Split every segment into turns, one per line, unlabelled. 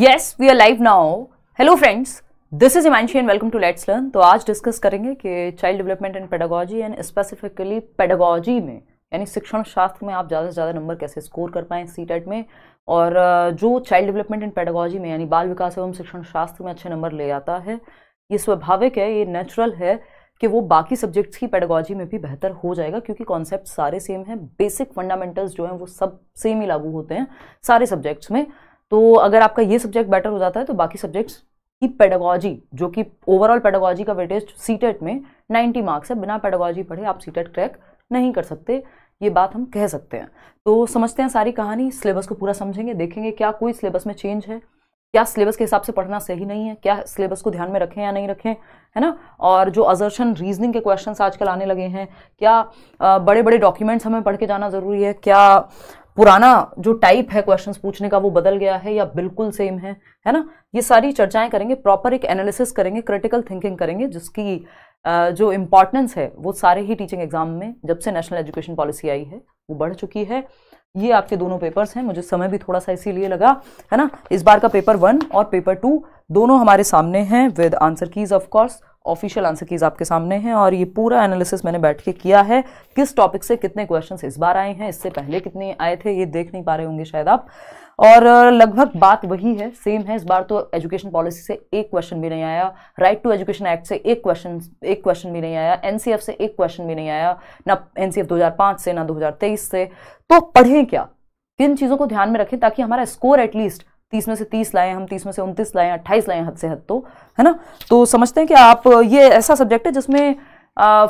yes we are live now hello friends this is Imanshi and welcome to let's learn तो आज discuss करेंगे कि child development and pedagogy and specifically pedagogy में यानी शिक्षण शास्त्र में आप ज़्यादा से ज़्यादा नंबर कैसे स्कोर कर पाएँ सी टेट में और जो चाइल्ड डेवलपमेंट एंड पेडागोजी में यानी बाल विकास एवं शिक्षण शास्त्र में अच्छे नंबर ले आता है ये स्वाभाविक है ये नेचुरल है कि वो बाकी सब्जेक्ट्स की पेडागोजी में भी बेहतर हो जाएगा क्योंकि कॉन्सेप्ट सारे सेम हैं बेसिक फंडामेंटल्स जो हैं वो सब सेम ही लागू होते हैं सारे सब्जेक्ट्स में तो अगर आपका ये सब्जेक्ट बेटर हो जाता है तो बाकी सब्जेक्ट्स की पेडागॉजी जो कि ओवरऑल पेडागॉजी का वेटेज सी e में 90 मार्क्स है बिना पेडागॉजी पढ़े आप सी क्रैक e नहीं कर सकते ये बात हम कह सकते हैं तो समझते हैं सारी कहानी सिलेबस को पूरा समझेंगे देखेंगे क्या कोई सिलेबस में चेंज है क्या सिलेबस के हिसाब से पढ़ना सही नहीं है क्या सिलेबस को ध्यान में रखें या नहीं रखें है ना और जो अजर्शन रीजनिंग के क्वेश्चंस आजकल आने लगे हैं क्या बड़े बड़े डॉक्यूमेंट्स हमें पढ़ के जाना ज़रूरी है क्या पुराना जो टाइप है क्वेश्चंस पूछने का वो बदल गया है या बिल्कुल सेम है है ना ये सारी चर्चाएं करेंगे प्रॉपर एक एनालिसिस करेंगे क्रिटिकल थिंकिंग करेंगे जिसकी जो इंपॉर्टेंस है वो सारे ही टीचिंग एग्जाम में जब से नेशनल एजुकेशन पॉलिसी आई है वो बढ़ चुकी है ये आपके दोनों पेपर्स हैं मुझे समय भी थोड़ा सा इसीलिए लगा है ना इस बार का पेपर वन और पेपर टू दोनों हमारे सामने हैं with answer keys of course official answer keys आपके सामने हैं और ये पूरा एनालिसिस मैंने बैठ के किया है किस टॉपिक से कितने क्वेश्चन इस बार आए हैं इससे पहले कितने आए थे ये देख नहीं पा रहे होंगे शायद आप और लगभग बात वही है सेम है इस बार तो एजुकेशन पॉलिसी से एक क्वेश्चन भी नहीं आया राइट टू एजुकेशन एक्ट से एक क्वेश्चन एक क्वेश्चन भी नहीं आया एनसीएफ से एक क्वेश्चन भी नहीं आया ना एनसीएफ 2005 से ना 2023 से तो पढ़ें क्या किन चीज़ों को ध्यान में रखें ताकि हमारा स्कोर एटलीस्ट तीस में से तीस लाएँ हम तीस में से उनतीस लाएँ अट्ठाईस लाएँ हद से हद तो है ना तो समझते हैं कि आप ये ऐसा सब्जेक्ट है जिसमें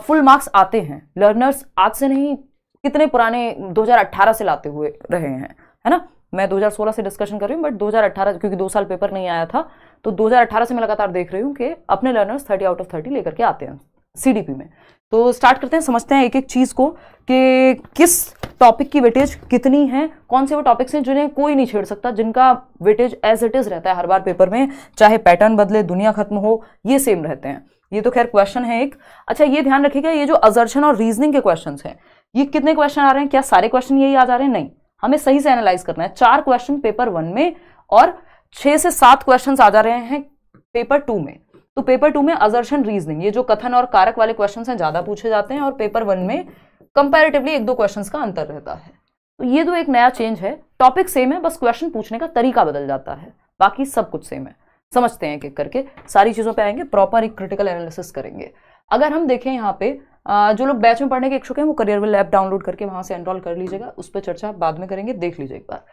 फुल मार्क्स आते हैं लर्नर्स आज से नहीं कितने पुराने 2018 से लाते हुए रहे हैं है ना मैं 2016 से डिस्कशन कर रही हूँ बट 2018 क्योंकि दो साल पेपर नहीं आया था तो 2018 से मैं लगातार देख रही हूँ कि अपने लर्नर्स 30 आउट ऑफ 30 लेकर के आते हैं सी में तो स्टार्ट करते हैं समझते हैं एक एक चीज़ को कि किस टॉपिक की वेटेज कितनी है कौन से वो टॉपिक्स हैं जिन्हें कोई नहीं छेड़ सकता जिनका वेटेज एज इट इज़ रहता है हर बार पेपर में चाहे पैटर्न बदले दुनिया खत्म हो ये सेम रहते हैं ये तो खैर क्वेश्चन है एक अच्छा ये ध्यान रखिएगा ये जो अजर्शन और रीजनिंग के क्वेश्चन हैं ये कितने क्वेश्चन आ रहे हैं क्या सारे क्वेश्चन यही आ जा रहे हैं नहीं हमें सही से एनालाइज करना है चार क्वेश्चन पेपर वन में और छह से सात क्वेश्चन आ जा रहे हैं पेपर टू में तो पेपर टू में अजर्शन रीजनिंग ये जो कथन और कारक वाले क्वेश्चन हैं ज़्यादा पूछे जाते हैं और पेपर वन में कंपेरेटिवली एक दो क्वेश्चन का अंतर रहता है तो ये तो एक नया चेंज है टॉपिक सेम है बस क्वेश्चन पूछने का तरीका बदल जाता है बाकी सब कुछ सेम है समझते हैं एक करके सारी चीज़ों पे आएंगे प्रॉपर एक क्रिटिकल एनालिसिस करेंगे अगर हम देखें यहाँ पे जो लोग बैच में पढ़ने के इच्छुक हैं वो करियर विल ऐप डाउनलोड करके वहां से एनरोल कर लीजिएगा उस पर चर्चा बाद में करेंगे देख लीजिए एक बार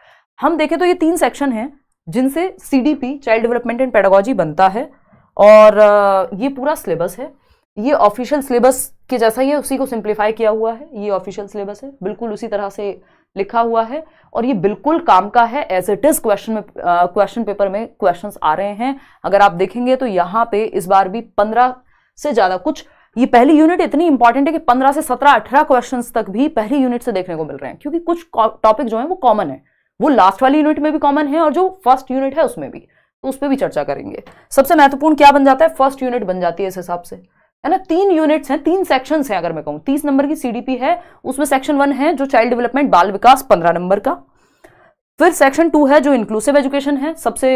हम देखें तो ये तीन सेक्शन हैं जिनसे सी चाइल्ड डेवलपमेंट एंड पेडागॉजी बनता है और ये पूरा सिलेबस है ये ऑफिशियल सिलेबस के जैसा ही है उसी को सिंप्लीफाई किया हुआ है ये ऑफिशियल सिलेबस है बिल्कुल उसी तरह से लिखा हुआ है और ये बिल्कुल काम का है एज इट इज़ क्वेश्चन में क्वेश्चन पेपर में क्वेश्चंस आ रहे हैं अगर आप देखेंगे तो यहाँ पे इस बार भी पंद्रह से ज़्यादा कुछ ये पहली यूनिट इतनी इंपॉर्टेंट है कि पंद्रह से सत्रह अठारह क्वेश्चन तक भी पहली यूनिट से देखने को मिल रहे हैं क्योंकि कुछ टॉपिक जो है वो कॉमन है वो लास्ट वाली यूनिट में भी कॉमन है और जो फर्स्ट यूनिट है उसमें भी तो उस पर भी चर्चा करेंगे सबसे महत्वपूर्ण क्या बन जाता है फर्स्ट यूनिट बन जाती है इस हिसाब से है ना तीन यूनिट्स हैं तीन सेक्शन हैं अगर मैं कहूँ तीस नंबर की सी है उसमें सेक्शन वन है जो चाइल्ड डेवलपमेंट बाल विकास पंद्रह नंबर का फिर सेक्शन टू है जो इंक्लूसिव एजुकेशन है सबसे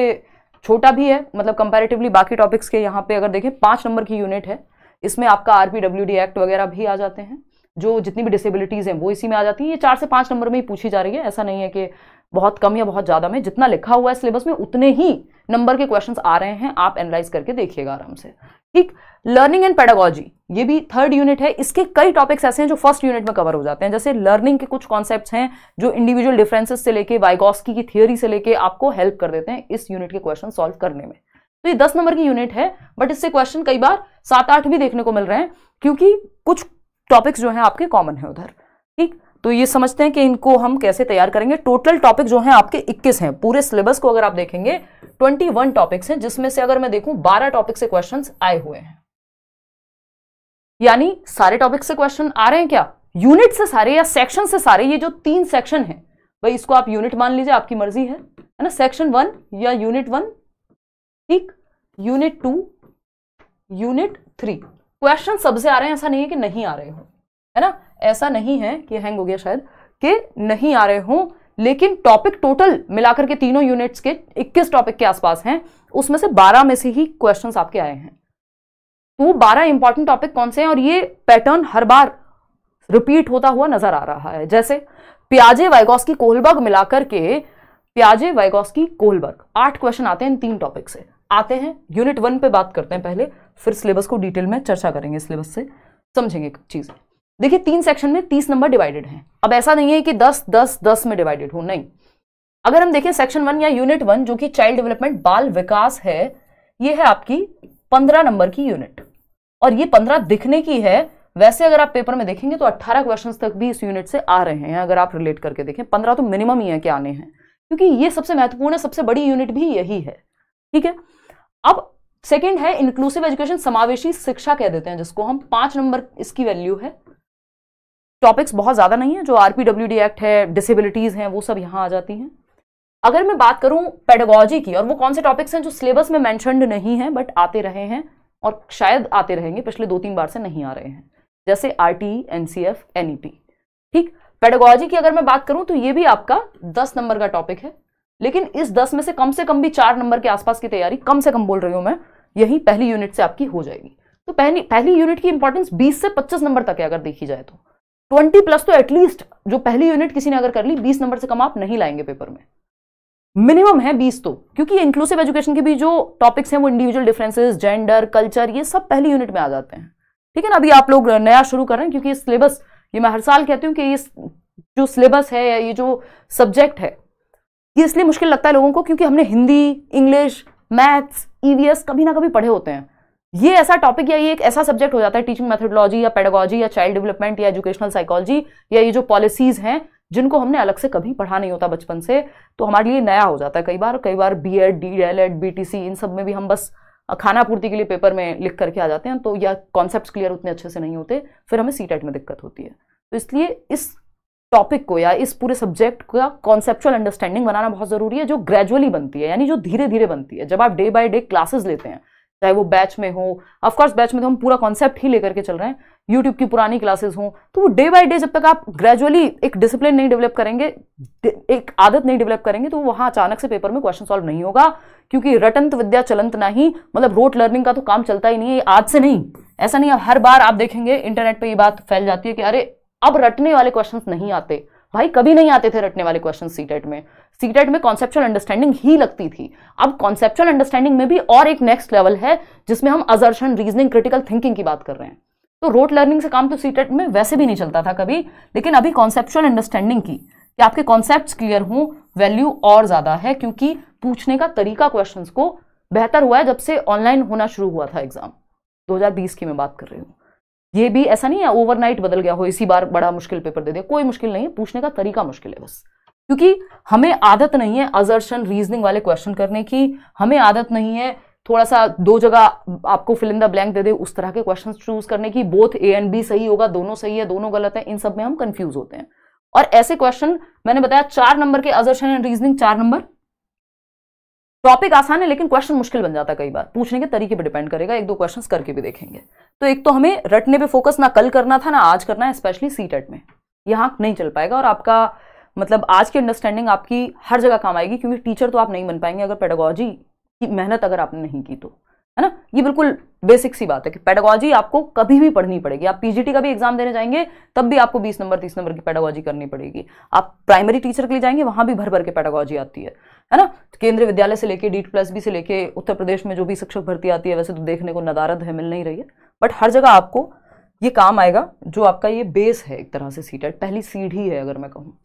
छोटा भी है मतलब कंपैरेटिवली बाकी टॉपिक्स के यहाँ पे अगर देखें पाँच नंबर की यूनिट है इसमें आपका आर एक्ट वगैरह भी आ जाते हैं जो जितनी भी डिसेबिलिटीज़ हैं वो इसी में आ जाती है ये चार से पाँच नंबर में ही पूछी जा रही है ऐसा नहीं है कि बहुत कम या बहुत ज़्यादा में जितना लिखा हुआ है सिलेबस में उतने ही नंबर के क्वेश्चंस आ रहे हैं आप एनालाइज करके देखिएगा आराम से ठीक लर्निंग एंड पेडागोजी ये भी थर्ड यूनिट है इसके कई टॉपिक्स ऐसे हैं जो फर्स्ट यूनिट में कवर हो जाते हैं जैसे लर्निंग के कुछ कॉन्सेप्ट्स हैं जो इंडिविजुअल डिफरेंसेस से लेके वाइगोस्की की थियोरी से लेके आपको हेल्प कर देते हैं इस यूनिट के क्वेश्चन सॉल्व करने में तो ये दस नंबर की यूनिट है बट इससे क्वेश्चन कई बार सात आठ भी देखने को मिल रहे हैं क्योंकि कुछ टॉपिक्स जो हैं आपके कॉमन है उधर ठीक तो ये समझते हैं कि इनको हम कैसे तैयार करेंगे टोटल टॉपिक जो हैं आपके 21 हैं पूरे सिलेबस को अगर आप देखेंगे 21 टॉपिक्स हैं जिसमें से अगर मैं देखूं 12 टॉपिक से क्वेश्चंस आए हुए हैं यानी सारे टॉपिक से क्वेश्चन आ रहे हैं क्या यूनिट से सारे या सेक्शन से सारे ये जो तीन सेक्शन है भाई इसको आप यूनिट मान लीजिए आपकी मर्जी है है ना सेक्शन वन या यूनिट वन ठीक unit two unit three question सबसे आ रहे हैं ऐसा नहीं है कि नहीं आ रहे हो है ना ऐसा नहीं है कि हैंग हो गया शायद कि नहीं आ रहे हों लेकिन टॉपिक टोटल मिलाकर के तीनों यूनिट्स के 21 टॉपिक के आसपास हैं उसमें से 12 में से ही क्वेश्चंस आपके आए हैं तो 12 इंपॉर्टेंट टॉपिक कौन से हैं और ये पैटर्न हर बार रिपीट होता हुआ नजर आ रहा है जैसे प्याजे वाइगॉस की कोहलबर्ग मिलाकर के प्याजे वाइगॉस की कोहलबर्ग आठ क्वेश्चन आते हैं इन तीन टॉपिक से आते हैं यूनिट वन पे बात करते हैं पहले फिर सिलेबस को डिटेल में चर्चा करेंगे सिलेबस से समझेंगे चीज़ देखिए तीन सेक्शन में तीस नंबर डिवाइडेड है अब ऐसा नहीं है कि दस दस दस में डिवाइडेड हो नहीं अगर हम देखें सेक्शन वन या यूनिट वन जो कि चाइल्ड डेवलपमेंट बाल विकास है ये है आपकी पंद्रह नंबर की यूनिट और ये पंद्रह दिखने की है वैसे अगर आप पेपर में देखेंगे तो अट्ठारह क्वेश्चन तक भी इस यूनिट से आ रहे हैं अगर आप रिलेट करके देखें पंद्रह तो मिनिमम ही है कि आने हैं क्योंकि ये सबसे महत्वपूर्ण है सबसे बड़ी यूनिट भी यही है ठीक है अब सेकेंड है इंक्लूसिव एजुकेशन समावेशी शिक्षा कह देते हैं जिसको हम पांच नंबर इसकी वैल्यू है टॉपिक्स बहुत ज़्यादा नहीं है जो आर एक्ट है डिसेबिलिटीज़ हैं वो सब यहाँ आ जाती हैं अगर मैं बात करूँ पेडागॉजी की और वो कौन से टॉपिक्स हैं जो सिलेबस में मैंशनड नहीं है बट आते रहे हैं और शायद आते रहेंगे पिछले दो तीन बार से नहीं आ रहे हैं जैसे R T N C F N E T ठीक पेडागॉजी की अगर मैं बात करूं तो ये भी आपका दस नंबर का टॉपिक है लेकिन इस दस में से कम से कम भी चार नंबर के आसपास की तैयारी कम से कम बोल रही हूँ मैं यही पहली यूनिट से आपकी हो जाएगी तो पहली पहली यूनिट की इंपॉर्टेंस बीस से पच्चीस नंबर तक है अगर देखी जाए तो ट्वेंटी प्लस तो एटलीस्ट जो पहली यूनिट किसी ने अगर कर ली बीस नंबर से कम आप नहीं लाएंगे पेपर में मिनिमम है बीस तो क्योंकि इंक्लूसिव एजुकेशन के भी जो टॉपिक्स हैं वो इंडिविजुअल डिफरेंसेस जेंडर कल्चर ये सब पहली यूनिट में आ जाते हैं ठीक है ना अभी आप लोग नया शुरू कर रहे हैं क्योंकि ये सिलेबस ये मैं हर साल कहती हूँ कि ये जो सिलेबस है या ये जो सब्जेक्ट है ये इसलिए मुश्किल लगता है लोगों को क्योंकि हमने Hindi English maths EVS e कभी ना कभी पढ़े होते हैं ये ऐसा टॉपिक या ये एक ऐसा सब्जेक्ट हो जाता है टीचिंग मेथोडोलॉजी या पेडागोजी या चाइल्ड डेवलपमेंट या एजुकेशनल साइकोलॉजी या ये जो पॉलिसीज हैं जिनको हमने अलग से कभी पढ़ा नहीं होता बचपन से तो हमारे लिए नया हो जाता है कई बार कई बार B Ed D El Ed B T C इन सब में भी हम बस खाना पूर्ति के लिए पेपर में लिख करके आ जाते हैं तो या कॉन्सेप्ट क्लियर उतने अच्छे से नहीं होते फिर हमें सी टेट में दिक्कत होती है तो इसलिए इस टॉपिक को या इस पूरे सब्जेक्ट का कॉन्सेप्चुअल अंडरस्टैंडिंग बनाना बहुत ज़रूरी है जो ग्रेजुअली बनती है यानी जो धीरे धीरे बनती है जब आप डे बाय डे क्लासेस लेते हैं चाहे वो बैच में हो ऑफकोर्स बैच में तो हम पूरा कॉन्सेप्ट ही लेकर के चल रहे हैं यूट्यूब की पुरानी क्लासेस हों तो वो डे बाय डे जब तक आप ग्रेजुअली एक डिसिप्लिन नहीं डेवलप करेंगे एक आदत नहीं डेवलप करेंगे तो वहाँ अचानक से पेपर में क्वेश्चन सॉल्व नहीं होगा क्योंकि रटंत विद्या चलंत ना ही मतलब रोट लर्निंग का तो काम चलता ही नहीं है आज से नहीं ऐसा नहीं हर बार आप देखेंगे इंटरनेट पर ये बात फैल जाती है कि अरे अब रटने वाले क्वेश्चन नहीं आते भाई कभी नहीं आते थे रटने वाले क्वेश्चन सीटेट e में सीटेट e में कॉन्सेप्चुअल अंडरस्टैंडिंग ही लगती थी अब कॉन्सेप्चुअल अंडरस्टैंडिंग में भी और एक नेक्स्ट लेवल है जिसमें हम अजर्शन रीजनिंग क्रिटिकल थिंकिंग की बात कर रहे हैं तो रोट लर्निंग से काम तो सीटेट e में वैसे भी नहीं चलता था कभी लेकिन अभी कॉन्सेप्चुअल अंडरस्टैंडिंग की कि आपके कॉन्सेप्ट क्लियर हों वैल्यू और ज़्यादा है क्योंकि पूछने का तरीका क्वेश्चन को बेहतर हुआ है जब से ऑनलाइन होना शुरू हुआ था एग्ज़ाम 2020 की मैं बात कर रही हूँ ये भी ऐसा नहीं है ओवरनाइट बदल गया हो इसी बार बड़ा मुश्किल पेपर दे दिया कोई मुश्किल नहीं है पूछने का तरीका मुश्किल है बस क्योंकि हमें आदत नहीं है अजर्शन रीजनिंग वाले क्वेश्चन करने की हमें आदत नहीं है थोड़ा सा दो जगह आपको फिल इन द ब्लैंक दे दे उस तरह के क्वेश्चन चूज करने की बोथ ए एंड बी सही होगा दोनों सही है दोनों गलत है इन सब में हम कंफ्यूज होते हैं और ऐसे क्वेश्चन मैंने बताया चार नंबर के अजर्शन एंड रीजनिंग चार नंबर टॉपिक आसान है लेकिन क्वेश्चन मुश्किल बन जाता है कई बार पूछने के तरीके पर डिपेंड करेगा एक दो क्वेश्चंस करके भी देखेंगे तो एक तो हमें रटने पे फोकस ना कल करना था ना आज करना है स्पेशली सी टेट में यहाँ नहीं चल पाएगा और आपका मतलब आज की अंडरस्टैंडिंग आपकी हर जगह काम आएगी क्योंकि टीचर तो आप नहीं बन पाएंगे अगर पेडागोजी की मेहनत अगर आपने नहीं की तो है ना ये बिल्कुल बेसिक सी बात है कि पेडागोजी आपको कभी भी पढ़नी पड़ेगी आप पीजीटी का भी एग्जाम देने जाएंगे तब भी आपको 20 नंबर 30 नंबर की पेडागोजी करनी पड़ेगी आप प्राइमरी टीचर के लिए जाएंगे वहां भी भर भर के पेडागोजी आती है है ना केंद्रीय विद्यालय से लेके डीट प्लस बी से लेके उत्तर प्रदेश में जो भी शिक्षक भर्ती आती है वैसे तो देखने को नदारद है मिल नहीं रही है बट हर जगह आपको ये काम आएगा जो आपका ये बेस है एक तरह से सीटेट पहली सीढ़ी है अगर मैं कहूँ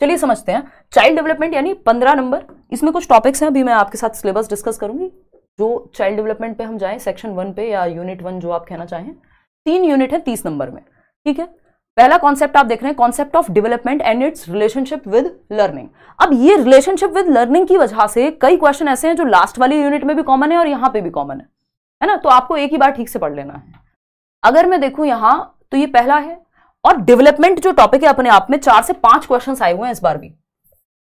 चलिए समझते हैं चाइल्ड डेवलपमेंट यानी पंद्रह नंबर इसमें कुछ टॉपिक्स हैं अभी मैं आपके साथ सिलेबस डिस्कस करूंगी जो चाइल्ड डेवलपमेंट पे हम जाएं सेक्शन वन पे या यूनिट वन जो आप कहना चाहें तीन यूनिट है तीस नंबर में ठीक है पहला कॉन्सेप्ट आप देख रहे हैं concept of development and its relationship with learning अब ये रिलेशनशिप विद लर्निंग की वजह से कई क्वेश्चन ऐसे हैं जो लास्ट वाली यूनिट में भी कॉमन है और यहाँ पे भी कॉमन है है ना तो आपको एक ही बार ठीक से पढ़ लेना है अगर मैं देखूं यहां तो ये पहला है और डेवलपमेंट जो टॉपिक है अपने आप में चार से पांच क्वेश्चन आए हुए हैं इस बार भी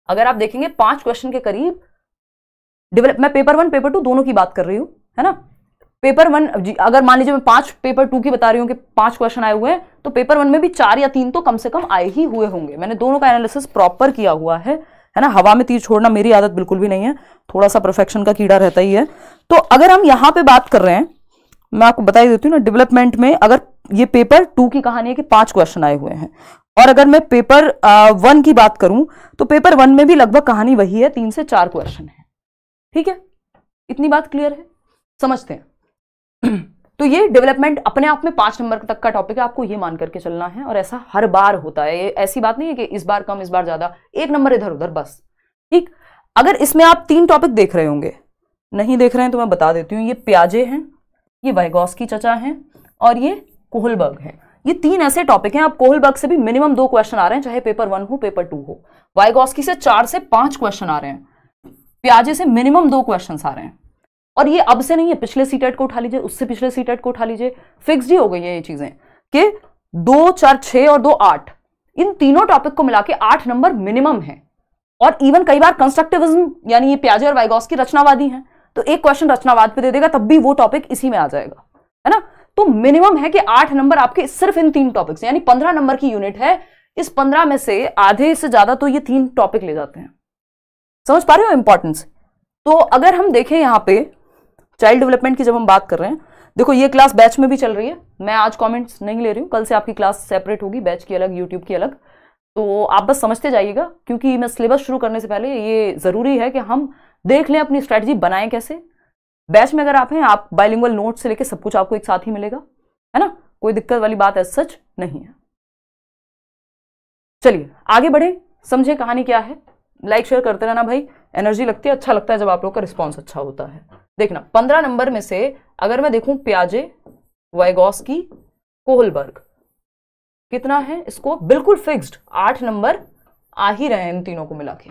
अगर आप देखेंगे पांच क्वेश्चन के करीब डेवलप मैं पेपर वन पेपर टू दोनों की बात कर रही हूँ है ना पेपर वन अगर मान लीजिए मैं पांच पेपर टू की बता रही हूँ कि पांच क्वेश्चन आए हुए हैं तो पेपर वन में भी चार या तीन तो कम से कम आए ही हुए होंगे मैंने दोनों का एनालिसिस प्रॉपर किया हुआ है है ना हवा में तीर छोड़ना मेरी आदत बिल्कुल भी नहीं है थोड़ा सा परफेक्शन का कीड़ा रहता ही है तो अगर हम यहाँ पे बात कर रहे हैं मैं आपको बताई देती हूँ ना डेवलपमेंट में अगर ये पेपर टू की कहानी है कि पांच क्वेश्चन आए हुए हैं और अगर मैं पेपर वन की बात करूं तो पेपर वन में भी लगभग कहानी वही है तीन से चार क्वेश्चन है ठीक है इतनी बात क्लियर है समझते हैं तो ये डेवलपमेंट अपने आप में पांच नंबर तक का टॉपिक है आपको ये मान करके चलना है और ऐसा हर बार होता है ये ऐसी बात नहीं है कि इस बार कम इस बार ज़्यादा एक नंबर इधर उधर बस ठीक अगर इसमें आप तीन टॉपिक देख रहे होंगे नहीं देख रहे हैं तो मैं बता देती हूँ ये प्याजे हैं ये वाइगॉस की चचा हैं और ये कोहलबर्ग हैं ये तीन ऐसे टॉपिक हैं आप कोहलबर्ग से भी मिनिमम दो क्वेश्चन आ रहे हैं चाहे पेपर वन हो पेपर टू हो की से चार से पांच क्वेश्चन आ रहे हैं प्याजे से मिनिमम दो क्वेश्चन आ रहे हैं और ये अब से नहीं है पिछले सीटेट को उठा लीजिए उससे पिछले सीटेट को उठा लीजिए फिक्स ही हो गई है ये चीजें कि दो चार छ और दो आठ इन तीनों टॉपिक को मिला के आठ नंबर मिनिमम है और इवन कई बार कंस्ट्रक्टिविज्म यानी ये प्याजे और वाइगॉस की रचनावादी हैं तो एक क्वेश्चन रचनावाद पे दे देगा तब भी वो टॉपिक इसी में आ जाएगा है ना तो मिनिमम है कि आठ नंबर आपके सिर्फ इन तीन टॉपिक यानी पंद्रह नंबर की यूनिट है इस पंद्रह में से आधे से ज्यादा तो ये तीन टॉपिक ले जाते हैं समझ पा रहे हो इंपॉर्टेंस तो अगर हम देखें यहाँ पे चाइल्ड डेवलपमेंट की जब हम बात कर रहे हैं देखो ये क्लास बैच में भी चल रही है मैं आज कमेंट्स नहीं ले रही हूँ कल से आपकी क्लास सेपरेट होगी बैच की अलग यूट्यूब की अलग तो आप बस समझते जाइएगा क्योंकि मैं सिलेबस शुरू करने से पहले ये ज़रूरी है कि हम देख लें अपनी स्ट्रैटेजी बनाएं कैसे बैच में अगर आप हैं आप बायलिंगल नोट से लेकर सब कुछ आपको एक साथ ही मिलेगा है ना कोई दिक्कत वाली बात है सच नहीं है चलिए आगे बढ़े समझे कहानी क्या है लाइक शेयर करते रहना भाई एनर्जी लगती है अच्छा लगता है जब आप लोग का रिस्पॉन्स अच्छा होता है देखना पंद्रह नंबर में से अगर मैं देखूं प्याजे की कोहलबर्ग कितना है इसको बिल्कुल फिक्स्ड आठ नंबर आ ही रहे हैं इन तीनों को मिला के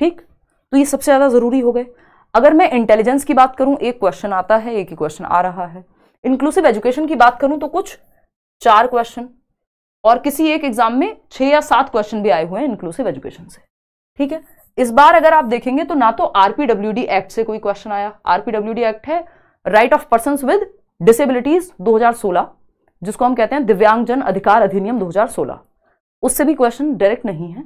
ठीक तो ये सबसे ज़्यादा ज़रूरी हो गए अगर मैं इंटेलिजेंस की बात करूं एक क्वेश्चन आता है एक ही क्वेश्चन आ रहा है इंक्लूसिव एजुकेशन की बात करूं तो कुछ चार क्वेश्चन और किसी एक एग्जाम में छह या सात क्वेश्चन भी आए हुए हैं इंक्लूसिव एजुकेशन से ठीक है इस बार अगर आप देखेंगे तो ना तो आरपीडब्ल्यू एक्ट से कोई क्वेश्चन आया आरपीडब्ल्यू एक्ट है right of person with disabilities 2016 जिसको हम कहते हैं दिव्यांगजन अधिकार अधिनियम 2016 उससे भी क्वेश्चन डायरेक्ट नहीं है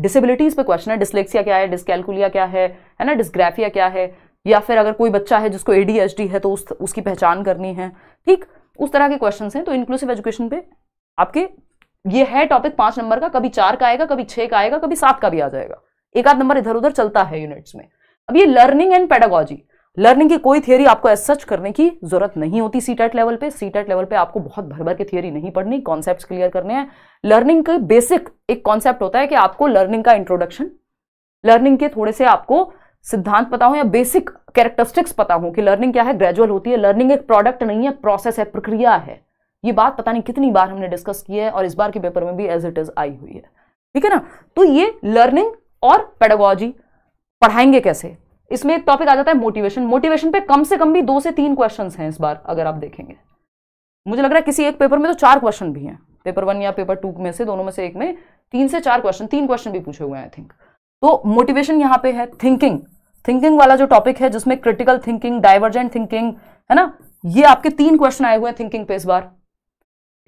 डिसेबिलिटीज पे क्वेश्चन है डिसलेक्सिया क्या है डिस्कैलकुलिया क्या है है ना डिस्ग्राफिया क्या है या फिर अगर कोई बच्चा है जिसको एडीएचडी है तो उस उसकी पहचान करनी है ठीक उस तरह के क्वेश्चन हैं तो इंक्लूसिव एजुकेशन पे आपके ये है टॉपिक पांच नंबर का कभी चार का आएगा कभी छह का आएगा कभी सात का भी आ जाएगा एक आध नंबर इधर उधर चलता है यूनिट्स में अब ये लर्निंग एंड पेडागॉजी लर्निंग की कोई थियोरी आपको एस सच करने की जरूरत नहीं होती सी टेट लेवल पे सी टेट लेवल पे आपको बहुत भर भर के थियोरी नहीं पढ़नी कॉन्सेप्ट क्लियर करने हैं लर्निंग का बेसिक एक कॉन्सेप्ट होता है कि आपको लर्निंग का इंट्रोडक्शन लर्निंग के थोड़े से आपको सिद्धांत पता हो या बेसिक कैरेक्टरिस्टिक्स पता हो कि लर्निंग क्या है ग्रेजुअल होती है लर्निंग एक प्रोडक्ट नहीं है प्रोसेस है प्रक्रिया है ये बात पता नहीं कितनी बार हमने डिस्कस की है और इस बार के पेपर में भी एज इट इज़ आई हुई है ठीक है ना तो ये लर्निंग और पेडोगोलॉजी पढ़ाएंगे कैसे इसमें एक टॉपिक आ जाता है मोटिवेशन मोटिवेशन पे कम से कम भी दो से तीन क्वेश्चन हैं इस बार अगर आप देखेंगे मुझे लग रहा है किसी एक पेपर में तो चार क्वेश्चन भी हैं पेपर वन या पेपर टू में से दोनों में से एक में तीन से चार क्वेश्चन तीन क्वेश्चन भी पूछे हुए हैं आई थिंक तो मोटिवेशन यहाँ पे है थिंकिंग थिंकिंग वाला जो टॉपिक है जिसमें क्रिटिकल थिंकिंग डाइवर्जेंट थिंकिंग है ना ये आपके तीन क्वेश्चन आए हुए हैं थिंकिंग पे इस बार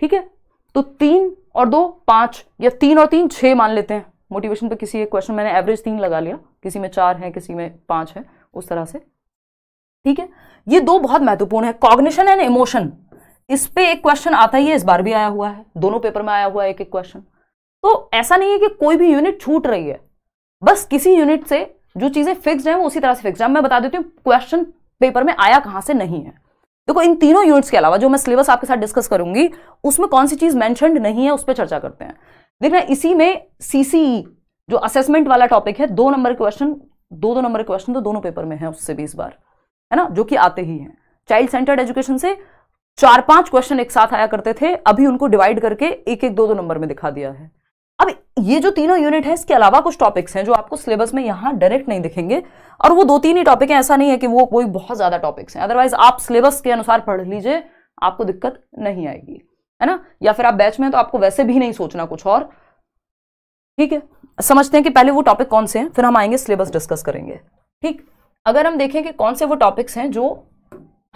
ठीक है तो तीन और दो पांच या तीन और तीन छह मान लेते हैं मोटिवेशन पे किसी एक क्वेश्चन मैंने एवरेज तीन लगा लिया किसी में चार है किसी में पांच है उस तरह से ठीक है ये दो बहुत महत्वपूर्ण है कॉग्निशन एंड इमोशन इस पे एक क्वेश्चन आता ही है इस बार भी आया हुआ है दोनों पेपर में आया हुआ है एक एक क्वेश्चन तो ऐसा नहीं है कि कोई भी यूनिट छूट रही है बस किसी यूनिट से जो चीज़ें फिक्स हैं वो उसी तरह से फिक्स है मैं बता देती हूँ क्वेश्चन पेपर में आया कहां से नहीं है देखो इन तीनों यूनिट्स के अलावा जो मैं सिलेबस आपके साथ डिस्कस करूंगी उसमें कौन सी चीज मैंशन नहीं है उस पर चर्चा करते हैं देखना इसी में सीसीई e, जो असेसमेंट वाला टॉपिक है दो नंबर क्वेश्चन दो दो नंबर क्वेश्चन तो दोनों पेपर में है उससे भी इस बार है ना जो कि आते ही हैं चाइल्ड सेंटर्ड एजुकेशन से चार पांच क्वेश्चन एक साथ आया करते थे अभी उनको डिवाइड करके एक एक दो दो नंबर में दिखा दिया है अब ये जो तीनों यूनिट है इसके अलावा कुछ टॉपिक्स हैं जो आपको सिलेबस में यहाँ डायरेक्ट नहीं दिखेंगे और वो दो तीन ही टॉपिक हैं ऐसा नहीं है कि वो कोई बहुत ज़्यादा टॉपिक्स हैं अदरवाइज आप सिलेबस के अनुसार पढ़ लीजिए आपको दिक्कत नहीं आएगी है ना या फिर आप बैच में तो आपको वैसे भी नहीं सोचना कुछ और ठीक है समझते हैं कि पहले वो टॉपिक कौन से हैं फिर हम आएंगे सिलेबस डिस्कस करेंगे ठीक अगर हम देखें कि कौन से वो टॉपिक्स हैं जो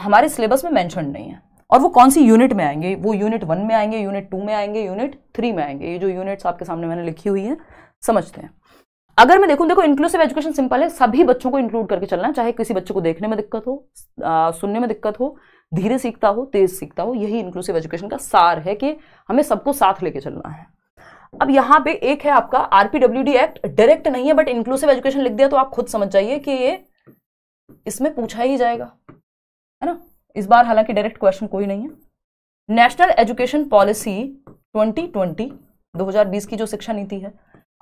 हमारे सिलेबस में मैंशन नहीं है और वो कौन सी यूनिट में आएंगे वो यूनिट वन में आएंगे यूनिट टू में आएंगे यूनिट थ्री में आएंगे ये जो यूनिट्स आपके सामने मैंने लिखी हुई है समझते हैं अगर मैं देखूं देखो इंक्लूसिव एजुकेशन सिंपल है सभी बच्चों को इंक्लूड करके चलना है चाहे किसी बच्चे को देखने में दिक्कत हो आ, सुनने में दिक्कत हो धीरे सीखता हो तेज सीखता हो यही इंक्लूसिव एजुकेशन का सार है कि हमें सबको साथ लेके चलना है अब यहाँ पे एक है आपका आरपीडब्ल्यू एक्ट डायरेक्ट नहीं है बट इंक्लूसिव एजुकेशन लिख दिया तो आप खुद समझ जाइए कि ये इसमें पूछा ही जाएगा है ना इस बार हालांकि डायरेक्ट क्वेश्चन कोई नहीं है नेशनल एजुकेशन पॉलिसी 2020 2020 की जो शिक्षा नीति है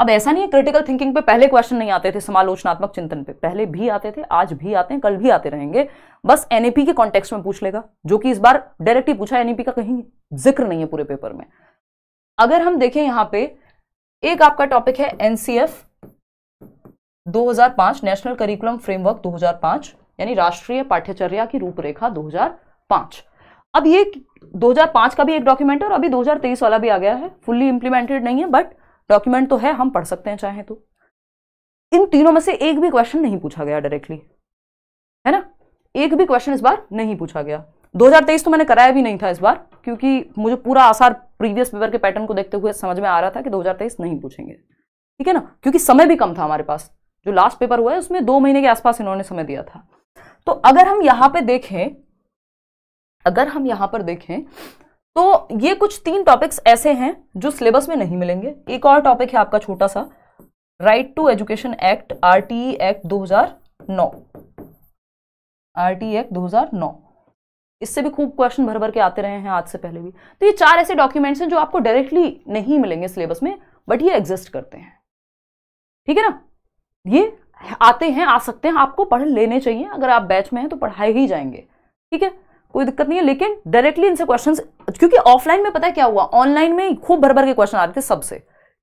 अब ऐसा नहीं है क्रिटिकल थिंकिंग पे पहले क्वेश्चन नहीं आते थे समालोचनात्मक चिंतन पे पहले भी आते थे आज भी आते हैं कल भी आते रहेंगे बस एनएपी के कॉन्टेक्स्ट में पूछ लेगा जो कि इस बार डायरेक्ट ही पूछा एनएपी का कहीं जिक्र नहीं है पूरे पेपर में अगर हम देखें यहां पे एक आपका टॉपिक है एनसीएफ 2005 नेशनल करिकुलम फ्रेमवर्क 2005 यानी राष्ट्रीय पाठ्यचर्या की रूपरेखा 2005 अब ये 2005 का भी एक डॉक्यूमेंट है और अभी 2023 वाला भी आ गया है फुल्ली इंप्लीमेंटेड नहीं है बट डॉक्यूमेंट तो है हम पढ़ सकते हैं चाहे तो इन तीनों में से एक भी क्वेश्चन नहीं पूछा गया डायरेक्टली है ना एक भी क्वेश्चन इस बार नहीं पूछा गया 2023 तो मैंने कराया भी नहीं था इस बार क्योंकि मुझे पूरा आसार प्रीवियस पेपर के पैटर्न को देखते हुए समझ में आ रहा था कि 2023 नहीं पूछेंगे ठीक है ना क्योंकि समय भी कम था हमारे पास जो लास्ट पेपर हुआ है उसमें दो महीने के आसपास इन्होंने समय दिया था तो अगर हम यहां पे देखें अगर हम यहां पर देखें तो ये कुछ तीन टॉपिक्स ऐसे हैं जो सिलेबस में नहीं मिलेंगे एक और टॉपिक है आपका छोटा सा right to education act T act 2009 हजार एक्ट 2009 इससे भी खूब क्वेश्चन भर भर के आते रहे हैं आज से पहले भी तो ये चार ऐसे डॉक्यूमेंट्स हैं जो आपको डायरेक्टली नहीं मिलेंगे सिलेबस में बट ये एग्जिस्ट करते हैं ठीक है ना ये आते हैं आ सकते हैं आपको पढ़ लेने चाहिए अगर आप बैच में हैं तो पढ़ाए ही जाएंगे ठीक है कोई दिक्कत नहीं है लेकिन डायरेक्टली इनसे क्वेश्चन क्योंकि ऑफलाइन में पता है क्या हुआ ऑनलाइन में खूब भर भर के क्वेश्चन आते थे सबसे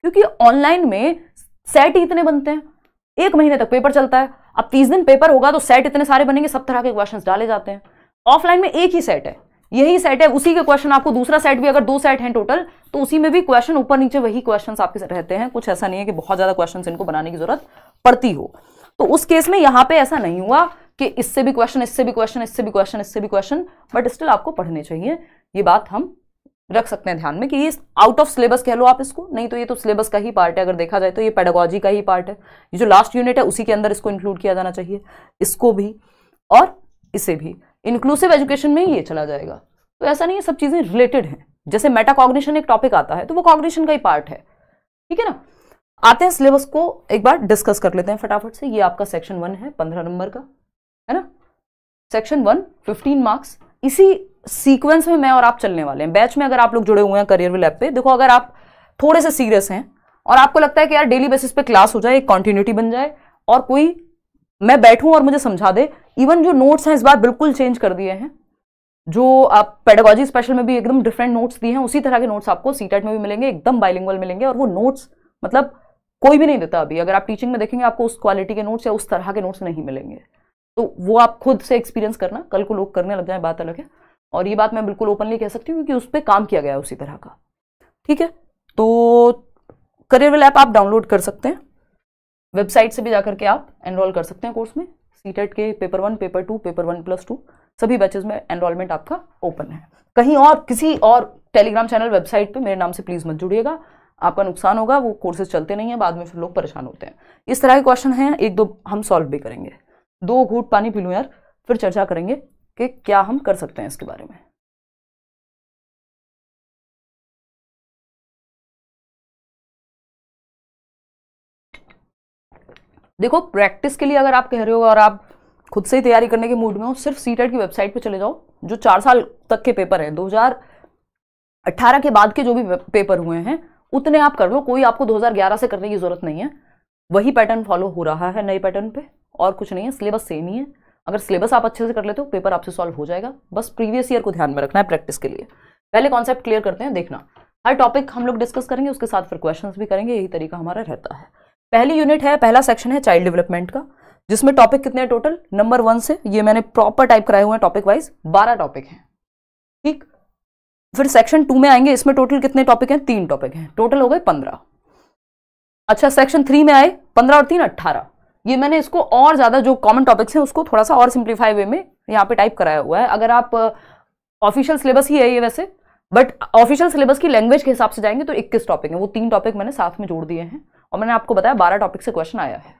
क्योंकि ऑनलाइन में सेट इतने बनते हैं एक महीने तक पेपर चलता है अब तीस दिन पेपर होगा तो सेट इतने सारे बनेंगे सब तरह के क्वेश्चन डाले जाते हैं ऑफलाइन में एक ही सेट है यही सेट है उसी के क्वेश्चन आपको दूसरा सेट भी अगर दो सेट हैं टोटल तो उसी में भी क्वेश्चन ऊपर नीचे वही क्वेश्चन आपके रहते हैं कुछ ऐसा नहीं है कि बहुत ज़्यादा क्वेश्चन इनको बनाने की जरूरत पड़ती हो तो उस केस में यहां पे ऐसा नहीं हुआ कि इससे भी क्वेश्चन इससे भी क्वेश्चन इससे भी क्वेश्चन इससे भी क्वेश्चन बट स्टिल आपको पढ़ने चाहिए ये बात हम रख सकते हैं ध्यान में कि ये आउट ऑफ सिलेबस कह लो आप इसको नहीं तो ये तो सिलेबस का ही पार्ट है अगर देखा जाए तो ये पेडागोजी का ही पार्ट है ये जो लास्ट यूनिट है उसी के अंदर इसको इंक्लूड किया जाना चाहिए इसको भी और इसे भी इंक्लूसिव एजुकेशन में ही ये चला जाएगा तो ऐसा नहीं है सब चीज़ें रिलेटेड हैं जैसे मेटाकॉग्निशन एक टॉपिक आता है तो वो कॉग्निशन का ही पार्ट है ठीक है ना आते हैं सिलेबस को एक बार डिस्कस कर लेते हैं फटाफट से ये आपका सेक्शन वन है पंद्रह नंबर का है ना सेक्शन वन फिफ्टीन मार्क्स इसी सीक्वेंस में मैं और आप चलने वाले हैं बैच में अगर आप लोग जुड़े हुए हैं करियर लैब पे देखो अगर आप थोड़े से सीरियस हैं और आपको लगता है कि यार डेली बेसिस पे क्लास हो जाए एक कॉन्टिन्यूटी बन जाए और कोई मैं बैठूं और मुझे समझा दे इवन जो नोट्स हैं इस बार बिल्कुल चेंज कर दिए हैं जो आप पेडोगॉजी स्पेशल में भी एकदम डिफरेंट नोट्स दिए हैं उसी तरह के नोट्स आपको सी e में भी मिलेंगे एकदम बाइलिंगल मिलेंगे और वो नोट्स मतलब कोई भी नहीं देता अभी अगर आप टीचिंग में देखेंगे आपको उस क्वालिटी के नोट्स या उस तरह के नोट्स नहीं मिलेंगे तो वो आप खुद से एक्सपीरियंस करना कल को लोग करने लग जाए बात अलग है और ये बात मैं बिल्कुल ओपनली कह सकती हूँ क्योंकि उस पर काम किया गया है उसी तरह का ठीक है तो करियर वेल ऐप आप डाउनलोड कर सकते हैं वेबसाइट से भी जाकर के आप एनरोल कर सकते हैं कोर्स में सी e के paper one paper two paper one plus two सभी बैचेज में एनरोलमेंट आपका ओपन है कहीं और किसी और टेलीग्राम चैनल वेबसाइट पे मेरे नाम से प्लीज़ मत जुड़िएगा आपका नुकसान होगा वो कोर्सेज चलते नहीं है बाद में फिर लोग परेशान होते हैं इस तरह के क्वेश्चन हैं एक दो हम सॉल्व भी करेंगे दो घूट पानी पी लूँ यार फिर चर्चा करेंगे कि क्या हम कर सकते हैं इसके बारे में देखो प्रैक्टिस के लिए अगर आप कह रहे हो और आप खुद से ही तैयारी करने के मूड में हो सिर्फ सीटेट e की वेबसाइट पर चले जाओ जो चार साल तक के पेपर हैं 2018 के बाद के जो भी पेपर हुए हैं उतने आप कर लो कोई आपको 2011 से करने की ज़रूरत नहीं है वही पैटर्न फॉलो हो रहा है नए पैटर्न पे और कुछ नहीं है सिलेबस सेम ही है अगर सिलेबस आप अच्छे से कर लेते हो पेपर आपसे सॉल्व हो जाएगा बस प्रीवियस ईयर को ध्यान में रखना है प्रैक्टिस के लिए पहले कॉन्सेप्ट क्लियर करते हैं देखना हर टॉपिक हम लोग डिस्कस करेंगे उसके साथ फिर क्वेश्चन भी करेंगे यही तरीका हमारा रहता है पहली यूनिट है पहला सेक्शन है चाइल्ड डेवलपमेंट का जिसमें टॉपिक कितने हैं टोटल नंबर वन से ये मैंने प्रॉपर टाइप कराए हुए हैं टॉपिक वाइज बारह टॉपिक हैं ठीक फिर सेक्शन टू में आएंगे इसमें टोटल कितने टॉपिक हैं तीन टॉपिक हैं टोटल हो गए पंद्रह अच्छा सेक्शन थ्री में आए पंद्रह और तीन अट्ठारह ये मैंने इसको और ज़्यादा जो कॉमन टॉपिक्स हैं उसको थोड़ा सा और सिंप्लीफाई वे में यहाँ पे टाइप कराया हुआ है अगर आप ऑफिशियल uh, सिलेबस ही है ये वैसे बट ऑफिशियल सिलेबस की लैंग्वेज के हिसाब से जाएंगे तो इक्कीस टॉपिक हैं वो तीन टॉपिक मैंने साथ में जोड़ दिए हैं और मैंने आपको बताया बारह टॉपिक से क्वेश्चन आया है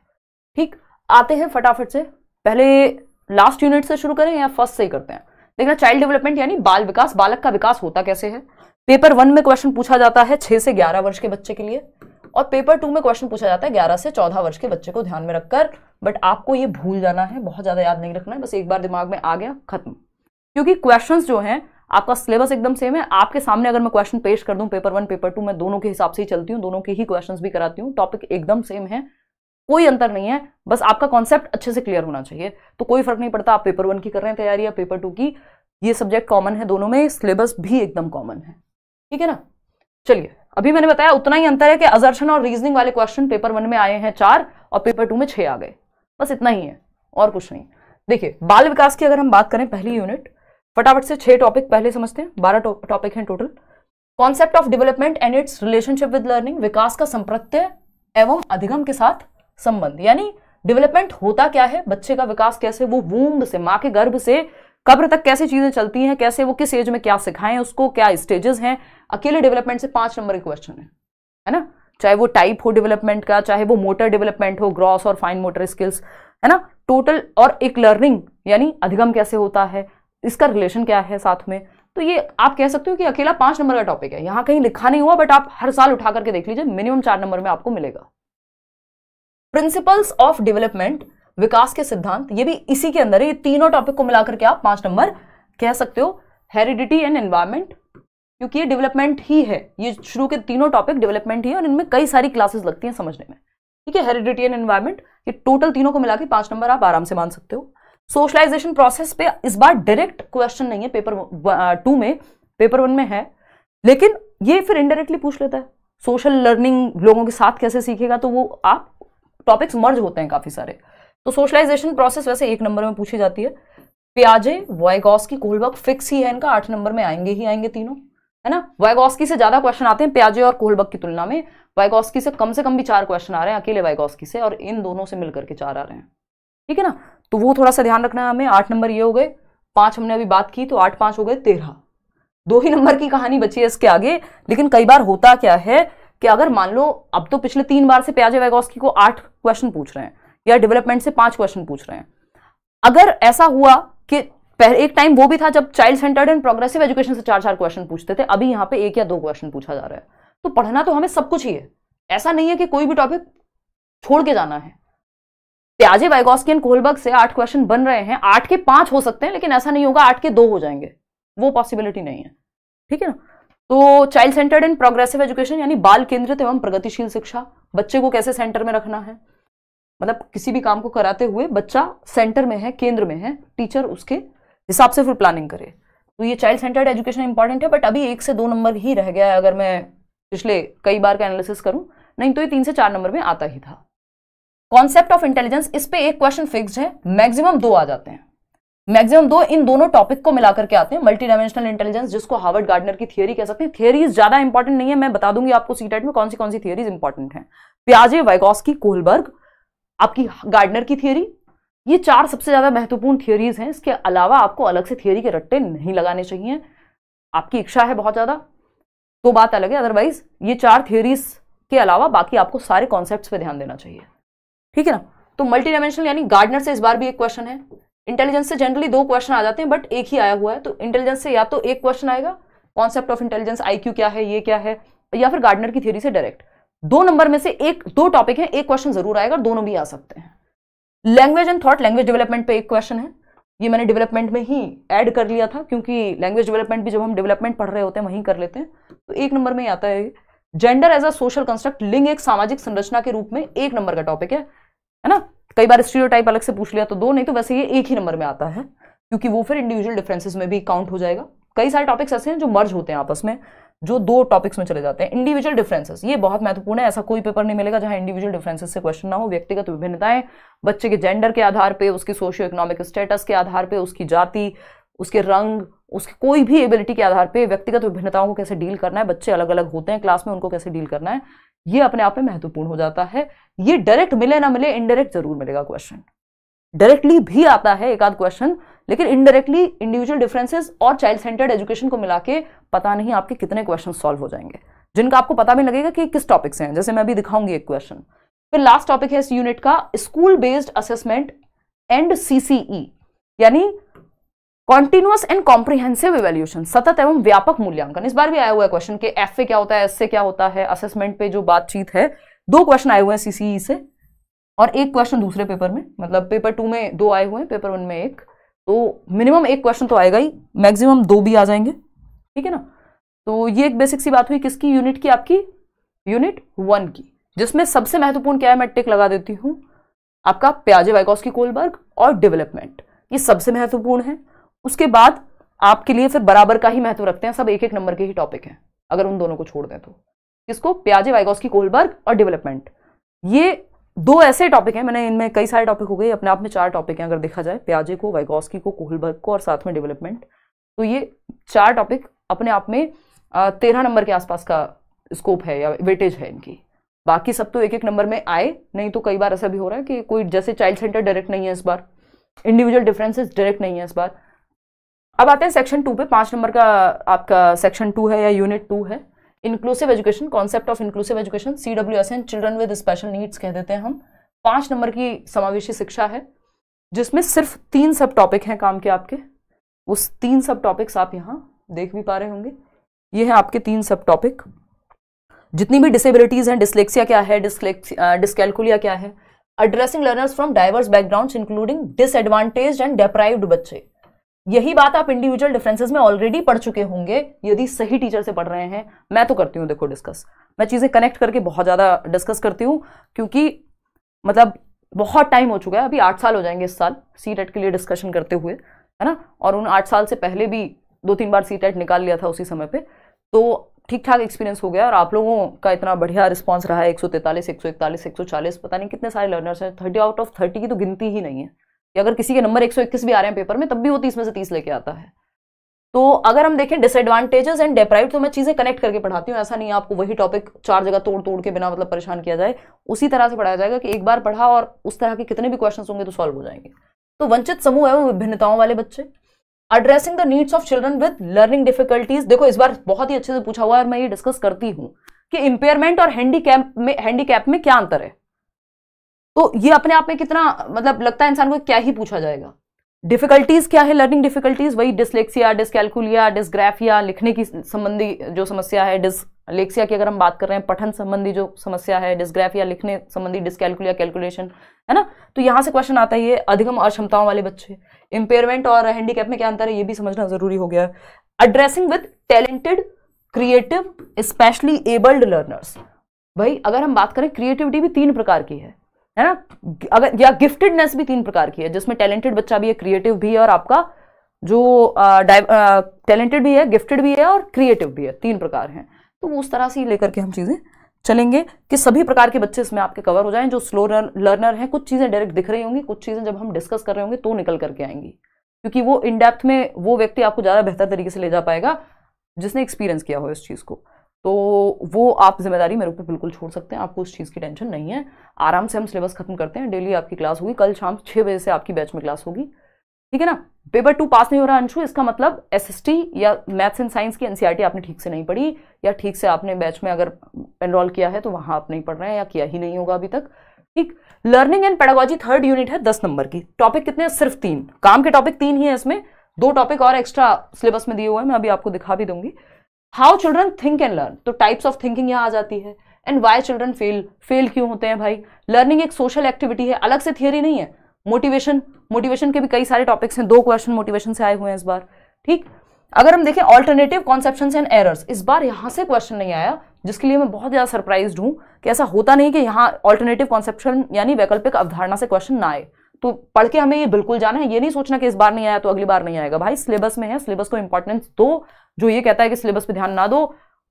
ठीक आते हैं फटाफट से पहले लास्ट यूनिट से शुरू करें या फर्स्ट से ही करते हैं देखना चाइल्ड डेवलपमेंट यानी बाल विकास बालक का विकास होता कैसे है पेपर वन में क्वेश्चन पूछा जाता है छह से ग्यारह वर्ष के बच्चे के लिए और पेपर टू में क्वेश्चन पूछा जाता है ग्यारह से चौदह वर्ष के बच्चे को ध्यान में रखकर बट आपको ये भूल जाना है बहुत ज्यादा याद नहीं रखना है बस एक बार दिमाग में आ गया खत्म क्योंकि क्वेश्चन जो है आपका सिलेबस एकदम सेम है आपके सामने अगर मैं क्वेश्चन पेश कर दूं पेपर वन पेपर टू मैं दोनों के हिसाब से ही चलती हूँ दोनों के ही क्वेश्चन भी कराती हूँ टॉपिक एकदम सेम है कोई अंतर नहीं है बस आपका कॉन्सेप्ट अच्छे से क्लियर होना चाहिए तो कोई फर्क नहीं पड़ता आप पेपर वन की कर रहे हैं तैयारी या पेपर टू की ये सब्जेक्ट कॉमन है दोनों में सिलेबस भी एकदम कॉमन है ठीक है ना चलिए अभी मैंने बताया उतना ही अंतर है कि अजर्शन और रीजनिंग वाले क्वेश्चन पेपर वन में आए हैं चार और पेपर टू में छह आ गए बस इतना ही है और कुछ नहीं देखिए बाल विकास की अगर हम बात करें पहली यूनिट फटाफट से छह टॉपिक पहले समझते हैं बारह टॉपिक हैं total concept of development and its relationship with learning विकास का संप्रत्य एवं अधिगम के साथ संबंध यानी डेवलपमेंट होता क्या है बच्चे का विकास कैसे वो वूम्ब से माँ के गर्भ से कब्र तक कैसे चीजें चलती हैं कैसे वो किस एज में क्या सिखाएं उसको क्या स्टेजेस हैं अकेले डेवलपमेंट से पांच नंबर के क्वेश्चन है है ना चाहे वो टाइप हो डेवलपमेंट का चाहे वो मोटर डेवलपमेंट हो ग्रॉस और फाइन मोटर स्किल्स है ना टोटल और एक लर्निंग यानी अधिगम कैसे होता है इसका रिलेशन क्या है साथ में तो ये आप कह सकते हो कि अकेला पांच नंबर का टॉपिक है यहाँ कहीं लिखा नहीं हुआ बट आप हर साल उठा करके देख लीजिए मिनिमम चार नंबर में आपको मिलेगा प्रिंसिपल्स ऑफ डेवलपमेंट विकास के सिद्धांत ये भी इसी के अंदर है ये तीनों टॉपिक को मिलाकर के आप पांच नंबर कह सकते हो हेरिडिटी एंड एनवायरमेंट क्योंकि ये डेवलपमेंट ही है ये शुरू के तीनों टॉपिक डेवलपमेंट ही है और इनमें कई सारी क्लासेस लगती हैं समझने में ठीक है हेरिडिटी एंड एनवायरमेंट ये टोटल तीनों को मिला के पांच नंबर आप आराम से मान सकते हो सोशलाइजेशन प्रोसेस पे इस बार डायरेक्ट क्वेश्चन नहीं है पेपर टू uh, में पेपर वन में है लेकिन ये फिर इनडायरेक्टली पूछ लेता है सोशल लर्निंग लोगों के साथ कैसे सीखेगा तो वो आप टॉपिक्स मर्ज होते हैं काफ़ी सारे तो सोशलाइजेशन प्रोसेस वैसे एक नंबर में पूछी जाती है प्याजे वाइगॉस्की कोहलबक फिक्स ही है इनका आठ नंबर में आएंगे ही आएंगे तीनों है ना वाइगॉस्की से ज़्यादा क्वेश्चन आते हैं प्याजे और कोहलबक की तुलना में वाइगॉस्की से कम से कम भी चार क्वेश्चन आ रहे हैं अकेले वाइगॉस्की से और इन दोनों से मिलकर के चार आ रहे हैं ठीक है ना तो वो थोड़ा सा ध्यान रखना है हमें आठ नंबर ये हो गए पांच हमने अभी बात की तो आठ पांच हो गए तेरह दो ही नंबर की कहानी बची है इसके आगे लेकिन कई बार होता क्या है कि अगर मान लो अब तो पिछले तीन बार से प्याजे वैगोस्की को आठ क्वेश्चन पूछ रहे हैं या डेवलपमेंट से पांच क्वेश्चन पूछ रहे हैं अगर ऐसा हुआ कि पहले एक टाइम वो भी था जब child centred and progressive education से चार चार क्वेश्चन पूछते थे अभी यहाँ पे एक या दो क्वेश्चन पूछा जा रहा है तो पढ़ना तो हमें सब कुछ ही है ऐसा नहीं है कि कोई भी टॉपिक छोड़ के जाना है प्याजे वाइगोस्की एंड कोहलबर्ग से आठ क्वेश्चन बन रहे हैं आठ के पांच हो सकते हैं लेकिन ऐसा नहीं होगा आठ के दो हो जाएंगे वो पॉसिबिलिटी नहीं है ठीक है ना तो child centred and progressive education यानी बाल केंद्रित एवं प्रगतिशील शिक्षा बच्चे को कैसे सेंटर में रखना है मतलब किसी भी काम को कराते हुए बच्चा सेंटर में है केंद्र में है टीचर उसके हिसाब से फिर प्लानिंग करे तो ये चाइल्ड सेंटर्ड एजुकेशन इंपॉर्टेंट है बट अभी एक से दो नंबर ही रह गया है अगर मैं पिछले कई बार का एनालिसिस करूं नहीं तो ये तीन से चार नंबर में आता ही था कॉन्सेप्ट ऑफ इंटेलिजेंस इस पे एक क्वेश्चन फिक्स्ड है मैक्सिमम दो आ जाते हैं मैक्सिमम दो इन दोनों टॉपिक को मिलाकर के आते हैं मल्टी डायमेंशनल इंटेलिजेंस जिसको हार्वर्ड गार्डनर की थियरी कह सकते हैं थियरीज ज्यादा इंपॉर्टेंट नहीं है मैं बता दूंगी आपको सी में कौन सी कौन सी थियरीज इंपॉर्टेंट है प्याजे की कोहलबर्ग आपकी गार्डनर की थियरी ये चार सबसे ज्यादा महत्वपूर्ण थियोरीज हैं इसके अलावा आपको अलग से थियोरी के रट्टे नहीं लगाने चाहिए आपकी इच्छा है बहुत ज्यादा तो बात अलग है अदरवाइज ये चार थियोरीज के अलावा बाकी आपको सारे कॉन्सेप्ट पे ध्यान देना चाहिए ठीक है ना तो मल्टी डायमेंशनल यानी गार्डनर से इस बार भी एक क्वेश्चन है इंटेलिजेंस से जनरली दो क्वेश्चन आ जाते हैं बट एक ही आया हुआ है तो इंटेलिजेंस से या तो एक क्वेश्चन आएगा कॉन्सेप्ट ऑफ इंटेलिजेंस आईक्यू क्या है ये क्या है या फिर गार्डनर की थ्योरी से डायरेक्ट दो नंबर में से एक दो टॉपिक है एक क्वेश्चन जरूर आएगा दोनों भी आ सकते हैं language and thought language development पे एक क्वेश्चन है ये मैंने डेवलपमेंट में ही ऐड कर लिया था क्योंकि लैंग्वेज डेवलपमेंट भी जब हम डेवलपमेंट पढ़ रहे होते हैं वहीं कर लेते हैं तो एक नंबर में आता है gender as a social construct लिंग एक सामाजिक संरचना के रूप में एक नंबर का टॉपिक है है ना कई बार स्टीरियो अलग से पूछ लिया तो दो नहीं तो वैसे ये एक ही नंबर में आता है क्योंकि वो फिर इंडिविजुअल डिफरेंसेस में भी काउंट हो जाएगा कई सारे टॉपिक्स ऐसे हैं जो मर्ज होते हैं आपस में जो दो टॉपिक्स में चले जाते हैं इंडिविजुअल डिफरेंसेस ये बहुत महत्वपूर्ण है ऐसा कोई पेपर नहीं मिलेगा जहां इंडिविजुअल डिफरेंसेस से क्वेश्चन ना हो व्यक्तिगत विभिन्नताएं बच्चे के जेंडर के आधार पे उसकी सोशियो इकोनॉमिक स्टेटस के आधार पे उसकी जाति उसके रंग उसकी कोई भी एबिलिटी के आधार पर व्यक्तिगत विभिन्नताओं को कैसे डील करना है बच्चे अलग अलग होते हैं क्लास में उनको कैसे डील करना है ये अपने आप में महत्वपूर्ण हो जाता है ये डायरेक्ट मिले ना मिले इनडायरेक्ट जरूर मिलेगा क्वेश्चन डायरेक्टली भी आता है एक आध क्वेश्चन लेकिन इनडायरेक्टली इंडिविजुअल डिफरेंसेस और चाइल्ड सेंटर्ड एजुकेशन को मिला के पता नहीं आपके कितने क्वेश्चन सॉल्व हो जाएंगे जिनका आपको पता भी लगेगा कि किस टॉपिक से हैं जैसे मैं अभी दिखाऊंगी एक क्वेश्चन फिर लास्ट टॉपिक है इस यूनिट का school based assessment and CCE यानी कॉन्टिन्यूस एंड कॉम्प्रिहेंसिव इवेल्यूशन सतत एवं व्यापक मूल्यांकन इस बार भी आया हुआ है क्वेश्चन के एफ ए क्या होता है एस से क्या होता है असेसमेंट पे जो बातचीत है दो क्वेश्चन आए हुए हैं सीसीई e से और एक क्वेश्चन दूसरे पेपर में मतलब पेपर टू में दो आए हुए हैं पेपर वन में एक तो मिनिमम एक क्वेश्चन तो आएगा ही मैक्सिमम दो भी आ जाएंगे ठीक है ना तो ये एक बेसिक सी बात हुई किसकी यूनिट की आपकी यूनिट वन की जिसमें सबसे महत्वपूर्ण क्या है मैं टिक लगा देती हूँ आपका प्याजे वाइकॉस की कोलबर्ग और डेवलपमेंट ये सबसे महत्वपूर्ण है उसके बाद आपके लिए फिर बराबर का ही महत्व रखते हैं सब एक एक नंबर के ही टॉपिक हैं अगर उन दोनों को छोड़ दें तो किसको प्याजे वाइगोस्की कोलबर्ग और डेवलपमेंट ये दो ऐसे टॉपिक हैं मैंने इनमें कई सारे टॉपिक हो गए अपने आप में चार टॉपिक हैं अगर देखा जाए प्याजे को वाइगोस्की को कोहलबर्ग को और साथ में डेवलपमेंट तो ये चार टॉपिक अपने आप में तेरह नंबर के आसपास का स्कोप है या वेटेज है इनकी बाकी सब तो एक एक नंबर में आए नहीं तो कई बार ऐसा भी हो रहा है कि कोई जैसे चाइल्ड सेंटर डायरेक्ट नहीं है इस बार इंडिविजुअल डिफरेंसेस डायरेक्ट नहीं है इस बार अब आते हैं सेक्शन टू पे पांच नंबर का आपका सेक्शन टू है या यूनिट टू है inclusive education concept of inclusive education C W S N children with special needs कह देते हैं हम पांच नंबर की समावेशी शिक्षा है जिसमें सिर्फ तीन सब टॉपिक हैं काम के आपके उस तीन सब टॉपिक्स आप यहाँ देख भी पा रहे होंगे ये हैं आपके तीन सब टॉपिक जितनी भी डिसेबिलिटीज़ हैं डिस्लेक्सिया क्या है डिस्कैलकुलिया क्या है addressing learners from diverse backgrounds including disadvantage and deprived बच्चे यही बात आप इंडिविजुअल डिफरेंसेस में ऑलरेडी पढ़ चुके होंगे यदि सही टीचर से पढ़ रहे हैं मैं तो करती हूँ देखो डिस्कस मैं चीज़ें कनेक्ट करके बहुत ज़्यादा डिस्कस करती हूँ क्योंकि मतलब बहुत टाइम हो चुका है अभी आठ साल हो जाएंगे इस साल सी टेट के लिए डिस्कशन करते हुए है ना और उन आठ साल से पहले भी दो तीन बार सी टेट निकाल लिया था उसी समय पर तो ठीक ठाक एक्सपीरियंस हो गया और आप लोगों का इतना बढ़िया रिस्पॉन्स रहा है एक सौ तैंतालीस एक सौ इकतालीस एक सौ चालीस पता नहीं कितने सारे लर्नर्स हैं थर्टी आउट ऑफ थर्टी की तो गिनती ही नहीं है अगर किसी के नंबर 121 भी आ रहे हैं पेपर में तब भी वो तीस में से तीस लेके आता है तो अगर हम देखें डिसएडवांटेजेस एंड डेप्राइव तो मैं चीज़ें कनेक्ट करके पढ़ाती हूँ ऐसा नहीं आपको वही टॉपिक चार जगह तोड़ तोड़ के बिना मतलब परेशान किया जाए उसी तरह से पढ़ाया जाएगा कि एक बार पढ़ा और उस तरह के कितने भी क्वेश्चन होंगे तो सॉल्व हो जाएंगे तो वंचित समूह है वो विभिन्नताओं वाले बच्चे addressing the needs of children with learning difficulties देखो इस बार बहुत ही अच्छे से पूछा हुआ है और मैं ये डिस्कस करती हूँ कि इंपेयरमेंट और हैंडीकैप में हैंडीकैप में क्या अंतर है तो ये अपने आप में कितना मतलब लगता है इंसान को क्या ही पूछा जाएगा डिफिकल्टीज क्या है लर्निंग डिफिकल्टीज वही डिसलेक्सिया डिस्कैलकुलिया डिसग्राफिया लिखने की संबंधी जो समस्या है डिसलेक्सिया की अगर हम बात कर रहे हैं पठन संबंधी जो समस्या है डिसग्राफिया लिखने संबंधी डिसकैलकुलिया कैलकुलेशन है ना तो यहाँ से क्वेश्चन आता है ये अधिगम अक्षमताओं वाले बच्चे इंपेयरमेंट और हैंडीकैप में क्या अंतर है ये भी समझना जरूरी हो गया है addressing with talented creative specially abled learners भाई अगर हम बात करें क्रिएटिविटी भी तीन प्रकार की है है ना अगर या गिफ्टेडनेस भी तीन प्रकार की है जिसमें टैलेंटेड बच्चा भी है क्रिएटिव भी है और आपका जो टैलेंटेड भी है गिफ्टेड भी है और क्रिएटिव भी है तीन प्रकार हैं तो उस तरह से लेकर के हम चीज़ें चलेंगे कि सभी प्रकार के बच्चे इसमें आपके कवर हो जाएं जो स्लो लर्नर हैं कुछ चीज़ें डायरेक्ट दिख रही होंगी कुछ चीज़ें जब हम डिस्कस कर रहे होंगे तो निकल करके आएंगी क्योंकि वो इन डेप्थ में वो व्यक्ति आपको ज़्यादा बेहतर तरीके से ले जा पाएगा जिसने एक्सपीरियंस किया हो इस चीज़ को तो वो आप जिम्मेदारी मेरे ऊपर बिल्कुल छोड़ सकते हैं आपको उस चीज़ की टेंशन नहीं है आराम से हम सिलेबस खत्म करते हैं डेली आपकी क्लास होगी कल शाम छः बजे से आपकी बैच में क्लास होगी ठीक है ना पेपर टू पास नहीं हो रहा अंशु इसका मतलब एस या मैथ्स एंड साइंस की एनसीईआरटी e आपने ठीक से नहीं पढ़ी या ठीक से आपने बैच में अगर एनरोल किया है तो वहाँ आप नहीं पढ़ रहे हैं या किया ही नहीं होगा अभी तक ठीक learning and pedagogy third unit है दस नंबर की टॉपिक कितने सिर्फ तीन काम के टॉपिक तीन ही है इसमें दो टॉपिक और एक्स्ट्रा सिलेबस में दिए हुए हैं मैं अभी आपको दिखा भी दूंगी how children think and learn तो टाइप्स ऑफ थिंकिंग यहाँ आ जाती है and why children fail fail क्यों होते हैं भाई लर्निंग एक सोशल एक्टिविटी है अलग से थियरी नहीं है मोटिवेशन मोटिवेशन के भी कई सारे टॉपिक्स हैं दो क्वेश्चन मोटिवेशन से आए हुए हैं इस बार ठीक अगर हम देखें ऑल्टरनेटिव कॉन्सेप्शन एंड एरर्स इस बार यहाँ से क्वेश्चन नहीं आया जिसके लिए मैं बहुत ज़्यादा सरप्राइज हूँ कि ऐसा होता नहीं कि यहाँ ऑल्टरनेटिव कॉन्सेप्शन यानी वैकल्पिक अवधारणा से क्वेश्चन ना आए तो पढ़ के हमें ये बिल्कुल जाना है ये नहीं सोचना कि इस बार नहीं आया तो अगली बार नहीं आएगा भाई सिलेबस में है सिलेबस को इंपॉर्टेंस दो जो ये कहता है कि सिलेबस पर ध्यान ना दो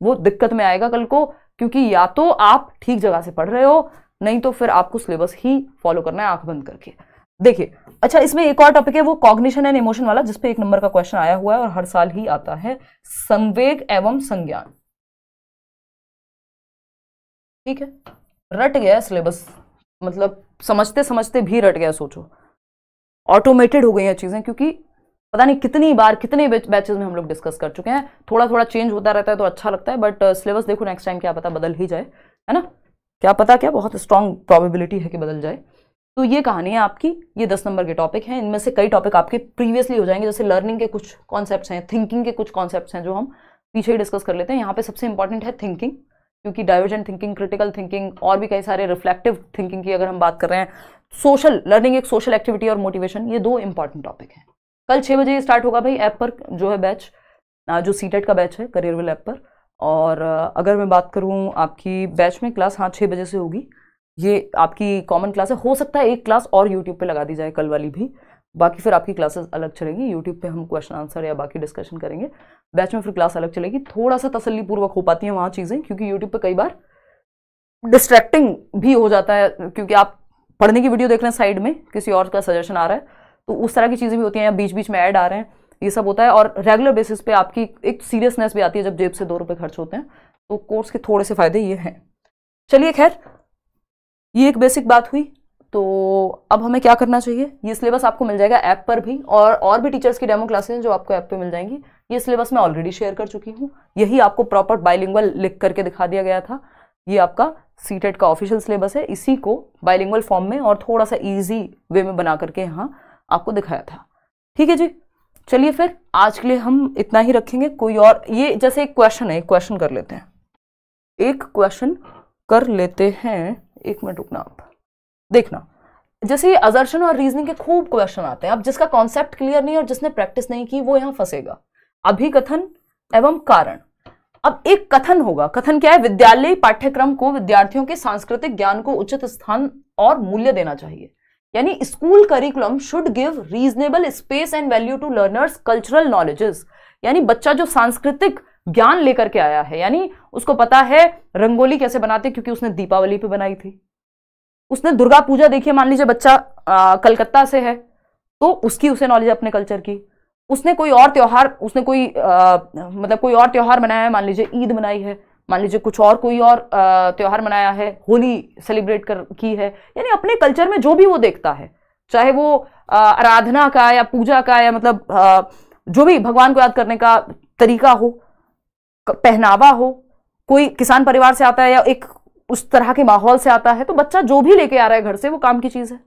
वो दिक्कत में आएगा कल को क्योंकि या तो आप ठीक जगह से पढ़ रहे हो नहीं तो फिर आपको सिलेबस ही फॉलो करना है आंख बंद करके देखिए अच्छा इसमें एक और टॉपिक है वो कॉग्निशन एंड इमोशन वाला जिसपे एक नंबर का क्वेश्चन आया हुआ है और हर साल ही आता है संवेग एवं संज्ञान ठीक है रट गया सिलेबस मतलब समझते समझते भी रट गया सोचो ऑटोमेटेड हो गई हैं चीज़ें क्योंकि पता नहीं कितनी बार कितने बैचेज में हम लोग डिस्कस कर चुके हैं थोड़ा थोड़ा चेंज होता रहता है तो अच्छा लगता है बट सिलेबस uh, देखो नेक्स्ट टाइम क्या पता बदल ही जाए है ना क्या पता क्या बहुत स्ट्रांग प्रॉबिलिटी है कि बदल जाए तो ये कहानी है आपकी ये दस नंबर के टॉपिक हैं इनमें से कई टॉपिक आपके प्रीवियसली हो जाएंगे जैसे लर्निंग के कुछ कॉन्सेप्ट हैं थिंकिंग के कुछ कॉन्सेप्ट हैं जो हम पीछे ही डिस्कस कर लेते हैं यहाँ पे सबसे इंपॉर्टेंट है थिंकिंग क्योंकि डाइवर्जेंट थिंकिंग क्रिटिकल थिंकिंग और भी कई सारे रिफ्लेक्टिव थिंकिंग की अगर हम बात कर रहे हैं सोशल लर्निंग एक सोशल एक्टिविटी और मोटिवेशन ये दो इंपॉर्टेंट टॉपिक हैं कल छः बजे स्टार्ट होगा भाई ऐप पर जो है बैच जो सी e का बैच है करियर विल ऐप पर और अगर मैं बात करूँ आपकी बैच में क्लास हाँ छः बजे से होगी ये आपकी कॉमन क्लास है हो सकता है एक क्लास और यूट्यूब पे लगा दी जाए कल वाली भी बाकी फिर आपकी क्लासेस अलग चलेंगी यूट्यूब पे हम क्वेश्चन आंसर या बाकी डिस्कशन करेंगे बैच में फिर क्लास अलग चलेगी थोड़ा सा तसली पूर्वक हो पाती है वहाँ चीज़ें क्योंकि यूट्यूब पे कई बार डिस्ट्रैक्टिंग भी हो जाता है क्योंकि आप पढ़ने की वीडियो देख रहे हैं साइड में किसी और का सजेशन आ रहा है तो उस तरह की चीज़ें भी होती हैं या बीच बीच में ऐड आ रहे हैं ये सब होता है और रेगुलर बेसिस पे आपकी एक सीरियसनेस भी आती है जब जेब से दो रुपये खर्च होते हैं तो कोर्स के थोड़े से फ़ायदे ये हैं चलिए खैर ये एक बेसिक बात हुई तो अब हमें क्या करना चाहिए ये सिलेबस आपको मिल जाएगा ऐप पर भी और और भी टीचर्स की डेमो क्लासेस जो आपको ऐप पे मिल जाएंगी ये सिलेबस मैं ऑलरेडी शेयर कर चुकी हूँ यही आपको प्रॉपर बाइलिंगुअल लिख करके दिखा दिया गया था ये आपका सीटेट e का ऑफिशियल सिलेबस है इसी को बाइलिंगुअल फॉर्म में और थोड़ा सा ईजी वे में बना करके यहाँ आपको दिखाया था ठीक है जी चलिए फिर आज के लिए हम इतना ही रखेंगे कोई और ये जैसे एक क्वेश्चन है एक क्वेश्चन कर लेते हैं एक क्वेश्चन कर लेते हैं एक मिनट रुकना आप देखना जैसे ये अजर्शन और रीजनिंग के खूब क्वेश्चन आते हैं अब जिसका कॉन्सेप्ट क्लियर नहीं और जिसने प्रैक्टिस नहीं की वो यहाँ फंसेगा अभी कथन एवं कारण अब एक कथन होगा कथन क्या है विद्यालय पाठ्यक्रम को विद्यार्थियों के सांस्कृतिक ज्ञान को उचित स्थान और मूल्य देना चाहिए यानी school curriculum should give reasonable space and value to learners cultural knowledges यानी बच्चा जो सांस्कृतिक ज्ञान लेकर के आया है यानी उसको पता है रंगोली कैसे बनाते क्योंकि उसने दीपावली पे बनाई थी उसने दुर्गा पूजा देखी मान लीजिए बच्चा आ, कलकत्ता से है तो उसकी उसे नॉलेज अपने कल्चर की उसने कोई और त्यौहार उसने कोई आ, मतलब कोई और त्यौहार मनाया है मान लीजिए ईद मनाई है मान लीजिए कुछ और कोई और त्यौहार मनाया है होली सेलिब्रेट कर की है यानी अपने कल्चर में जो भी वो देखता है चाहे वो आराधना का या पूजा का या मतलब आ, जो भी भगवान को याद करने का तरीका हो पहनावा हो कोई किसान परिवार से आता है या एक उस तरह के माहौल से आता है तो बच्चा जो भी लेके आ रहा है घर से वो काम की चीज है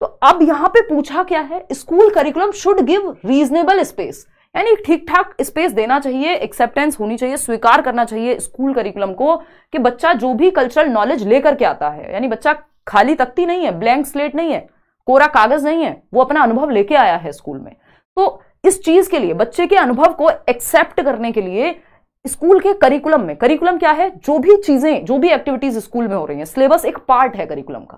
तो अब यहां पे पूछा क्या है school curriculum should give reasonable space यानी ठीक ठाक स्पेस देना चाहिए एक्सेप्टेंस होनी चाहिए स्वीकार करना चाहिए स्कूल करिकुलम को कि बच्चा जो भी कल्चरल नॉलेज लेकर के आता है यानी बच्चा खाली तख्ती नहीं है ब्लैंक स्लेट नहीं है कोरा कागज नहीं है वो अपना अनुभव लेके आया है स्कूल में तो इस चीज के लिए बच्चे के अनुभव को एक्सेप्ट करने के लिए स्कूल के करिकुलम में करिकुलम क्या है जो भी चीजें जो भी एक्टिविटीज स्कूल में हो रही हैं सिलेबस एक पार्ट है करिकुलम का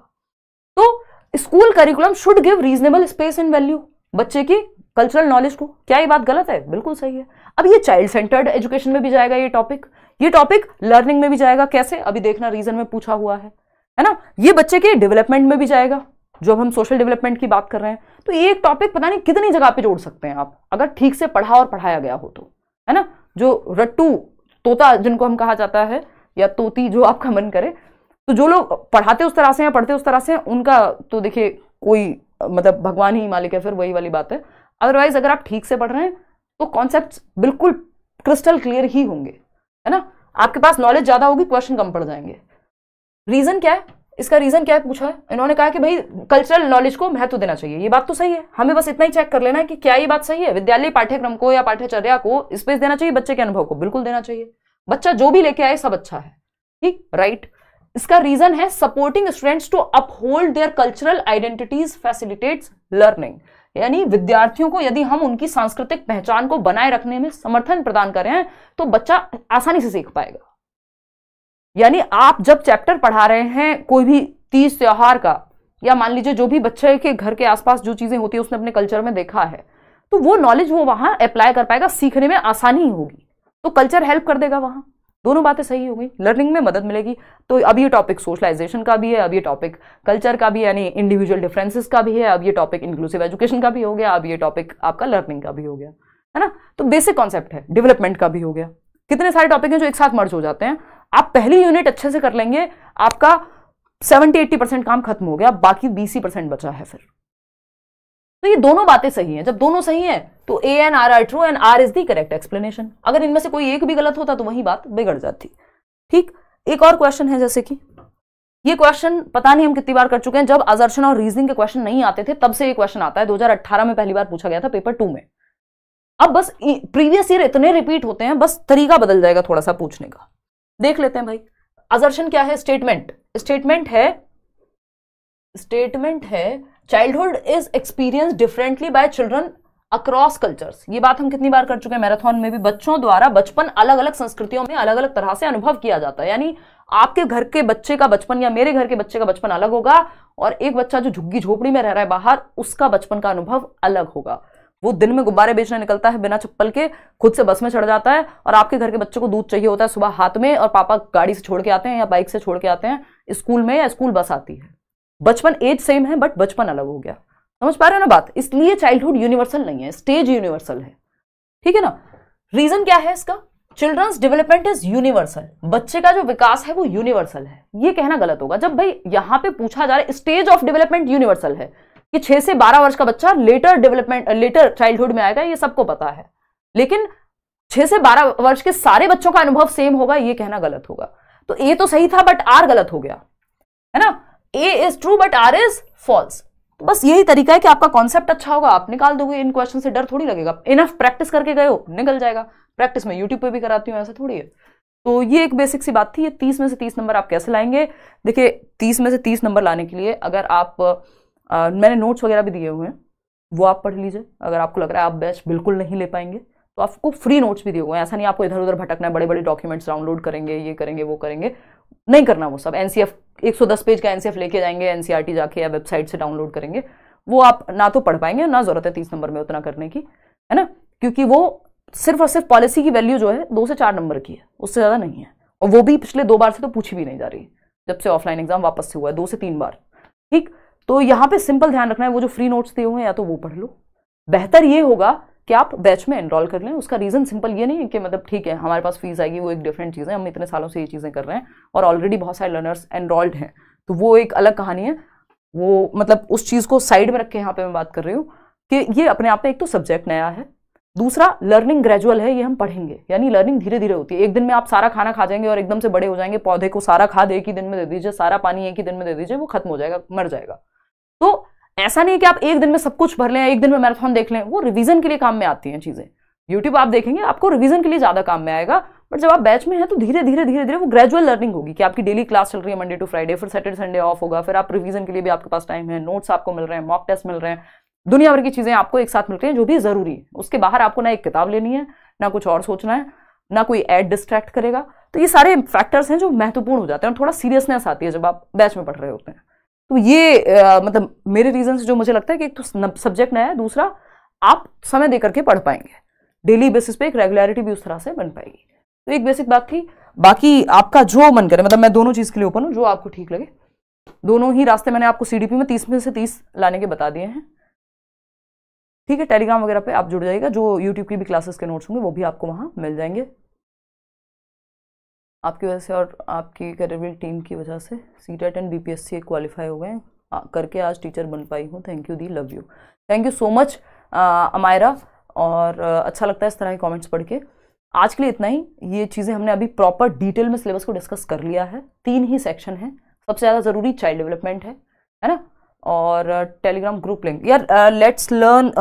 तो school curriculum should give reasonable space and value बच्चे की कल्चरल नॉलेज को क्या ये बात गलत है बिल्कुल सही है अब ये चाइल्ड सेंटर्ड एजुकेशन में भी जाएगा ये टॉपिक ये टॉपिक लर्निंग में भी जाएगा कैसे अभी देखना रीजन में पूछा हुआ है है ना ये बच्चे के डेवलपमेंट में भी जाएगा जो अब हम सोशल डेवलपमेंट की बात कर रहे हैं तो ये एक टॉपिक पता नहीं कितनी जगह पे जोड़ सकते हैं आप अगर ठीक से पढ़ा और पढ़ाया गया हो तो है ना जो रट्टू तोता जिनको हम कहा जाता है या तोती जो आपका मन करे तो जो लोग पढ़ाते उस तरह से हैं पढ़ते उस तरह से हैं उनका तो देखिए कोई मतलब भगवान ही मालिक है फिर वही वाली बात है अदरवाइज अगर आप ठीक से पढ़ रहे हैं तो कॉन्सेप्ट बिल्कुल क्रिस्टल क्लियर ही होंगे है ना आपके पास नॉलेज ज़्यादा होगी क्वेश्चन कम पड़ जाएंगे रीज़न क्या है इसका रीज़न क्या है पूछा है इन्होंने कहा कि भाई कल्चरल नॉलेज को महत्व देना चाहिए ये बात तो सही है हमें बस इतना ही चेक कर लेना है कि क्या ये बात सही है विद्यालय पाठ्यक्रम को या पाठ्यचर्या को स्पेस देना चाहिए बच्चे के अनुभव को बिल्कुल देना चाहिए बच्चा जो भी लेके आए सब अच्छा है ठीक राइट इसका रीजन है supporting students to uphold their cultural identities facilitates learning यानी विद्यार्थियों को यदि हम उनकी सांस्कृतिक पहचान को बनाए रखने में समर्थन प्रदान करें तो बच्चा आसानी से सीख पाएगा यानी आप जब चैप्टर पढ़ा रहे हैं कोई भी तीज त्यौहार का या मान लीजिए जो भी बच्चे के घर के आसपास जो चीज़ें होती है उसने अपने कल्चर में देखा है तो वो नॉलेज वो वहां अप्लाई कर पाएगा सीखने में आसानी होगी तो कल्चर हेल्प कर देगा वहां दोनों बातें सही हो गई लर्निंग में मदद मिलेगी तो अब ये टॉपिक सोशलाइजेशन का भी है अब ये टॉपिक कल्चर का भी यानी इंडिविजुअल डिफरेंसेस का भी है अब ये टॉपिक इंक्लूसिव एजुकेशन का भी हो गया अब ये टॉपिक आपका लर्निंग का भी हो गया है ना तो बेसिक कॉन्सेप्ट है डेवलपमेंट का भी हो गया कितने सारे टॉपिक हैं जो एक साथ मर्ज हो जाते हैं आप पहली यूनिट अच्छे से कर लेंगे आपका सेवेंटी एट्टी परसेंट काम खत्म हो गया बाकी बीस परसेंट बचा है फिर तो ये दोनों बातें सही हैं जब दोनों सही हैं तो A and R are true and R is the correct explanation अगर इनमें से कोई एक भी गलत होता तो वही बात बिगड़ जाती ठीक एक और क्वेश्चन है जैसे कि ये क्वेश्चन पता नहीं हम कितनी बार कर चुके हैं जब अजर्शन और रीजनिंग के क्वेश्चन नहीं आते थे तब से ये क्वेश्चन आता है 2018 में पहली बार पूछा गया था पेपर टू में अब बस प्रीवियस ईयर इतने रिपीट होते हैं बस तरीका बदल जाएगा थोड़ा सा पूछने का देख लेते हैं भाई अजर्शन क्या है स्टेटमेंट स्टेटमेंट है स्टेटमेंट है childhood is experience differently by children across cultures ये बात हम कितनी बार कर चुके हैं मैराथन में भी बच्चों द्वारा बचपन अलग अलग संस्कृतियों में अलग अलग तरह से अनुभव किया जाता है यानी आपके घर के बच्चे का बचपन या मेरे घर के बच्चे का बचपन अलग होगा और एक बच्चा जो झुग्गी झोपड़ी में रह रहा है बाहर उसका बचपन का अनुभव अलग होगा वो दिन में गुब्बारे बेचने निकलता है बिना चप्पल के खुद से बस में चढ़ जाता है और आपके घर के बच्चों को दूध चाहिए होता है सुबह हाथ में और पापा गाड़ी से छोड़ के आते हैं या बाइक से छोड़ के आते हैं स्कूल में या स्कूल बस आती है बचपन एज सेम है बट बचपन अलग हो गया समझ पा रहे हो ना बात इसलिए चाइल्डहुड यूनिवर्सल नहीं है स्टेज यूनिवर्सल है ठीक है ना रीजन क्या है इसका चिल्ड्रंस डेवलपमेंट इज यूनिवर्सल बच्चे का जो विकास है वो यूनिवर्सल है ये कहना गलत होगा जब भाई यहाँ पे पूछा जा रहा है स्टेज ऑफ डेवलपमेंट यूनिवर्सल है कि छह से बारह वर्ष का बच्चा लेटर डेवलपमेंट लेटर चाइल्डहुड में आएगा ये सबको पता है लेकिन छह से बारह वर्ष के सारे बच्चों का अनुभव सेम होगा ये कहना गलत होगा तो ए तो सही था बट आर गलत हो गया है ना A is true but R is false तो बस यही तरीका है कि आपका कॉन्सेप्ट अच्छा होगा आप निकाल दोगे इन क्वेश्चन से डर थोड़ी लगेगा इनफ प्रैक्टिस करके गए हो निकल जाएगा प्रैक्टिस में यूट्यूब पे भी कराती हूँ ऐसा थोड़ी है तो ये एक बेसिक सी बात थी ये तीस में से तीस नंबर आप कैसे लाएंगे देखिए तीस में से तीस नंबर लाने के लिए अगर आप आ, मैंने नोट्स वगैरह भी दिए हुए हैं वो आप पढ़ लीजिए अगर आपको लग रहा है आप बैच बिल्कुल नहीं ले पाएंगे तो आपको फ्री नोट्स भी दिए हुए हैं ऐसा नहीं आपको इधर उधर भटकना है बड़े बड़े डॉक्यूमेंट्स डाउनलोड करेंगे ये करेंगे वो करेंगे नहीं करना वो सब एन सी एफ एक सौ दस पेज का एन सी एफ लेके जाएंगे एन सी आर टी जाके या वेबसाइट से डाउनलोड करेंगे वो आप ना तो पढ़ पाएंगे ना ज़रूरत है तीस नंबर में उतना करने की है ना क्योंकि वो सिर्फ और सिर्फ पॉलिसी की वैल्यू जो है दो से चार नंबर की है उससे ज़्यादा नहीं है और वो भी पिछले दो बार से तो पूछी भी नहीं जा रही जब से ऑफलाइन एग्जाम वापस से हुआ है दो से तीन बार ठीक तो यहाँ पे सिंपल ध्यान रखना है वो जो फ्री नोट्स दिए हुए हैं या तो वो पढ़ लो बेहतर ये होगा कि आप बैच में एनरोल कर लें उसका रीज़न सिंपल ये नहीं है कि मतलब ठीक है हमारे पास फीस आएगी वो एक डिफरेंट चीज़ है हम इतने सालों से ये चीज़ें कर रहे हैं और ऑलरेडी बहुत सारे लर्नर्स एनरोल्ड हैं तो वो एक अलग कहानी है वो मतलब उस चीज़ को साइड में रख के यहाँ पे मैं बात कर रही हूँ कि ये अपने आप में एक तो सब्जेक्ट नया है दूसरा लर्निंग ग्रेजुअल है ये हम पढ़ेंगे यानी लर्निंग धीरे धीरे होती है एक दिन में आप सारा खाना खा जाएंगे और एकदम से बड़े हो जाएंगे पौधे को सारा खाद एक ही दिन में दे दीजिए सारा पानी एक ही दिन में दे दीजिए वो खत्म हो जाएगा मर जाएगा तो ऐसा नहीं है कि आप एक दिन में सब कुछ भर लें एक दिन में मैराथन देख लें वो रिवीजन के लिए काम में आती हैं चीज़ें यूट्यूब आप देखेंगे आपको रिवीजन के लिए ज़्यादा काम में आएगा बट जब आप बैच में हैं तो धीरे धीरे धीरे धीरे वो ग्रेजुअल लर्निंग होगी कि आपकी डेली क्लास चल रही है मंडे टू फ्राइडे फिर सैटरडे संडे ऑफ होगा फिर आप रिवीजन के लिए भी आपके पास टाइम है नोट्स आपको मिल रहे हैं मॉक टेस्ट मिल रहे हैं दुनिया भर की चीज़ें आपको एक साथ मिल रही हैं जो भी ज़रूरी है उसके बाहर आपको ना एक किताब लेनी है ना कुछ और सोचना है ना कोई ऐड डिस्ट्रैक्ट करेगा तो ये सारे फैक्टर्स हैं जो महत्वपूर्ण हो जाते हैं और थोड़ा सीरियसनेस आती है जब आप बैच में पढ़ रहे होते हैं तो ये आ, मतलब मेरे रीजन जो मुझे लगता है कि एक तो सब्जेक्ट नया है दूसरा आप समय दे करके पढ़ पाएंगे डेली बेसिस पे एक रेगुलरिटी भी उस तरह से बन पाएगी तो एक बेसिक बात थी बाकी आपका जो मन करे मतलब मैं दोनों चीज़ के लिए ओपन हूँ जो आपको ठीक लगे दोनों ही रास्ते मैंने आपको सीडीपी में तीस में से तीस लाने के बता दिए हैं ठीक है टेलीग्राम वगैरह पे आप जुड़ जाएगा जो यूट्यूब की भी क्लासेस के नोट्स होंगे वो भी आपको वहाँ मिल जाएंगे आपकी वजह से और आपकी करेबल टीम की वजह से CTET and B P S C qualify हो गए करके आज टीचर बन पाई हूँ थैंक यू दी love you thank you so much Amayra और uh, अच्छा लगता है इस तरह के कॉमेंट्स पढ़ के आज के लिए इतना ही ये चीज़ें हमने अभी प्रॉपर डिटेल में सिलेबस को डिस्कस कर लिया है तीन ही सेक्शन है सबसे ज़्यादा ज़रूरी चाइल्ड डेवलपमेंट है है ना और टेलीग्राम ग्रुप लिंक यार लेट्स लर्न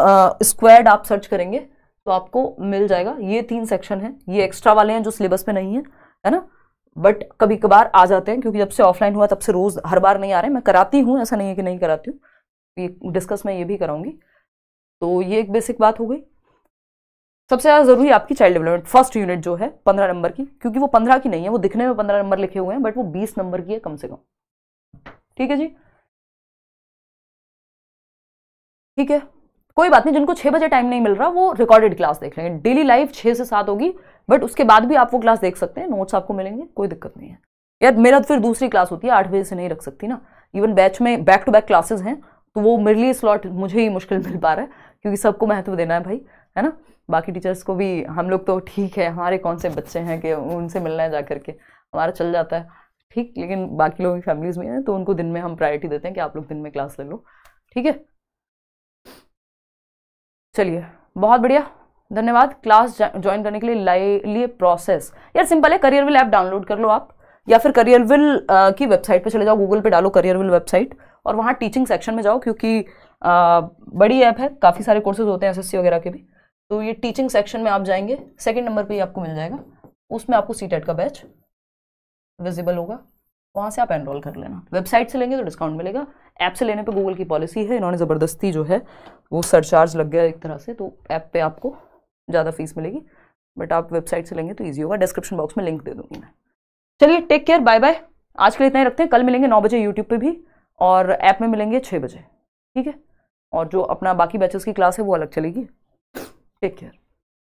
स्क्वाड आप सर्च करेंगे तो आपको मिल जाएगा ये तीन सेक्शन है ये एक्स्ट्रा वाले हैं जो सिलेबस में नहीं है है ना बट कभी कभार आ जाते हैं क्योंकि जब से ऑफलाइन हुआ तब से रोज़ हर बार नहीं आ रहे हैं मैं कराती हूँ ऐसा नहीं है कि नहीं कराती हूँ ये डिस्कस मैं ये भी कराऊंगी तो ये एक बेसिक बात हो गई सबसे ज़्यादा ज़रूरी आपकी चाइल्ड डेवलपमेंट फर्स्ट यूनिट जो है पंद्रह नंबर की क्योंकि वो पंद्रह की नहीं है वो दिखने में पंद्रह नंबर लिखे हुए हैं बट वो बीस नंबर की है कम से कम ठीक है जी ठीक है कोई बात नहीं जिनको छः बजे टाइम नहीं मिल रहा वो रिकॉर्डेड क्लास देख लेंगे डेली लाइफ छः से सात होगी बट उसके बाद भी आप वो क्लास देख सकते हैं नोट्स आपको मिलेंगे कोई दिक्कत नहीं है यार मेरा तो फिर दूसरी क्लास होती है आठ बजे से नहीं रख सकती ना इवन बैच में बैक टू बैक क्लासेज हैं तो वो मेरे लिए स्लॉट मुझे ही मुश्किल मिल पा रहा है क्योंकि सबको महत्व देना है भाई है ना बाकी टीचर्स को भी हम लोग तो ठीक है हमारे कौन से बच्चे हैं कि उनसे मिलना है जा करके हमारा चल जाता है ठीक लेकिन बाकी लोगों की फैमिलीज़ में हैं तो उनको दिन में हम प्रायोरिटी देते हैं कि आप लोग दिन में क्लास ले लो ठीक है चलिए बहुत बढ़िया धन्यवाद क्लास ज्वाइन करने के लिए लिए प्रोसेस यार सिंपल है करियर विल ऐप डाउनलोड कर लो आप या फिर करियर विल की वेबसाइट पे चले जाओ गूगल पे डालो करियर विल वेबसाइट और वहाँ टीचिंग सेक्शन में जाओ क्योंकि आ, बड़ी ऐप है काफ़ी सारे कोर्सेज होते हैं एस वगैरह के भी तो ये टीचिंग सेक्शन में आप जाएंगे सेकेंड नंबर पर ही आपको मिल जाएगा उसमें आपको सी का बैच विजिबल होगा वहाँ से आप एनरोल कर लेना वेबसाइट से लेंगे तो डिस्काउंट मिलेगा ऐप से लेने पे गूगल की पॉलिसी है इन्होंने ज़बरदस्ती जो है वो सरचार्ज लग गया एक तरह से तो ऐप पे आपको ज़्यादा फीस मिलेगी बट आप वेबसाइट से लेंगे तो ईजी होगा डिस्क्रिप्शन बॉक्स में लिंक दे दूँगी मैं चलिए टेक केयर बाय बाय आज के लिए इतना ही रखते हैं कल मिलेंगे नौ बजे यूट्यूब पर भी और ऐप में मिलेंगे छः बजे ठीक है और जो अपना बाकी बैचेस की क्लास है वो अलग चलेगी टेक केयर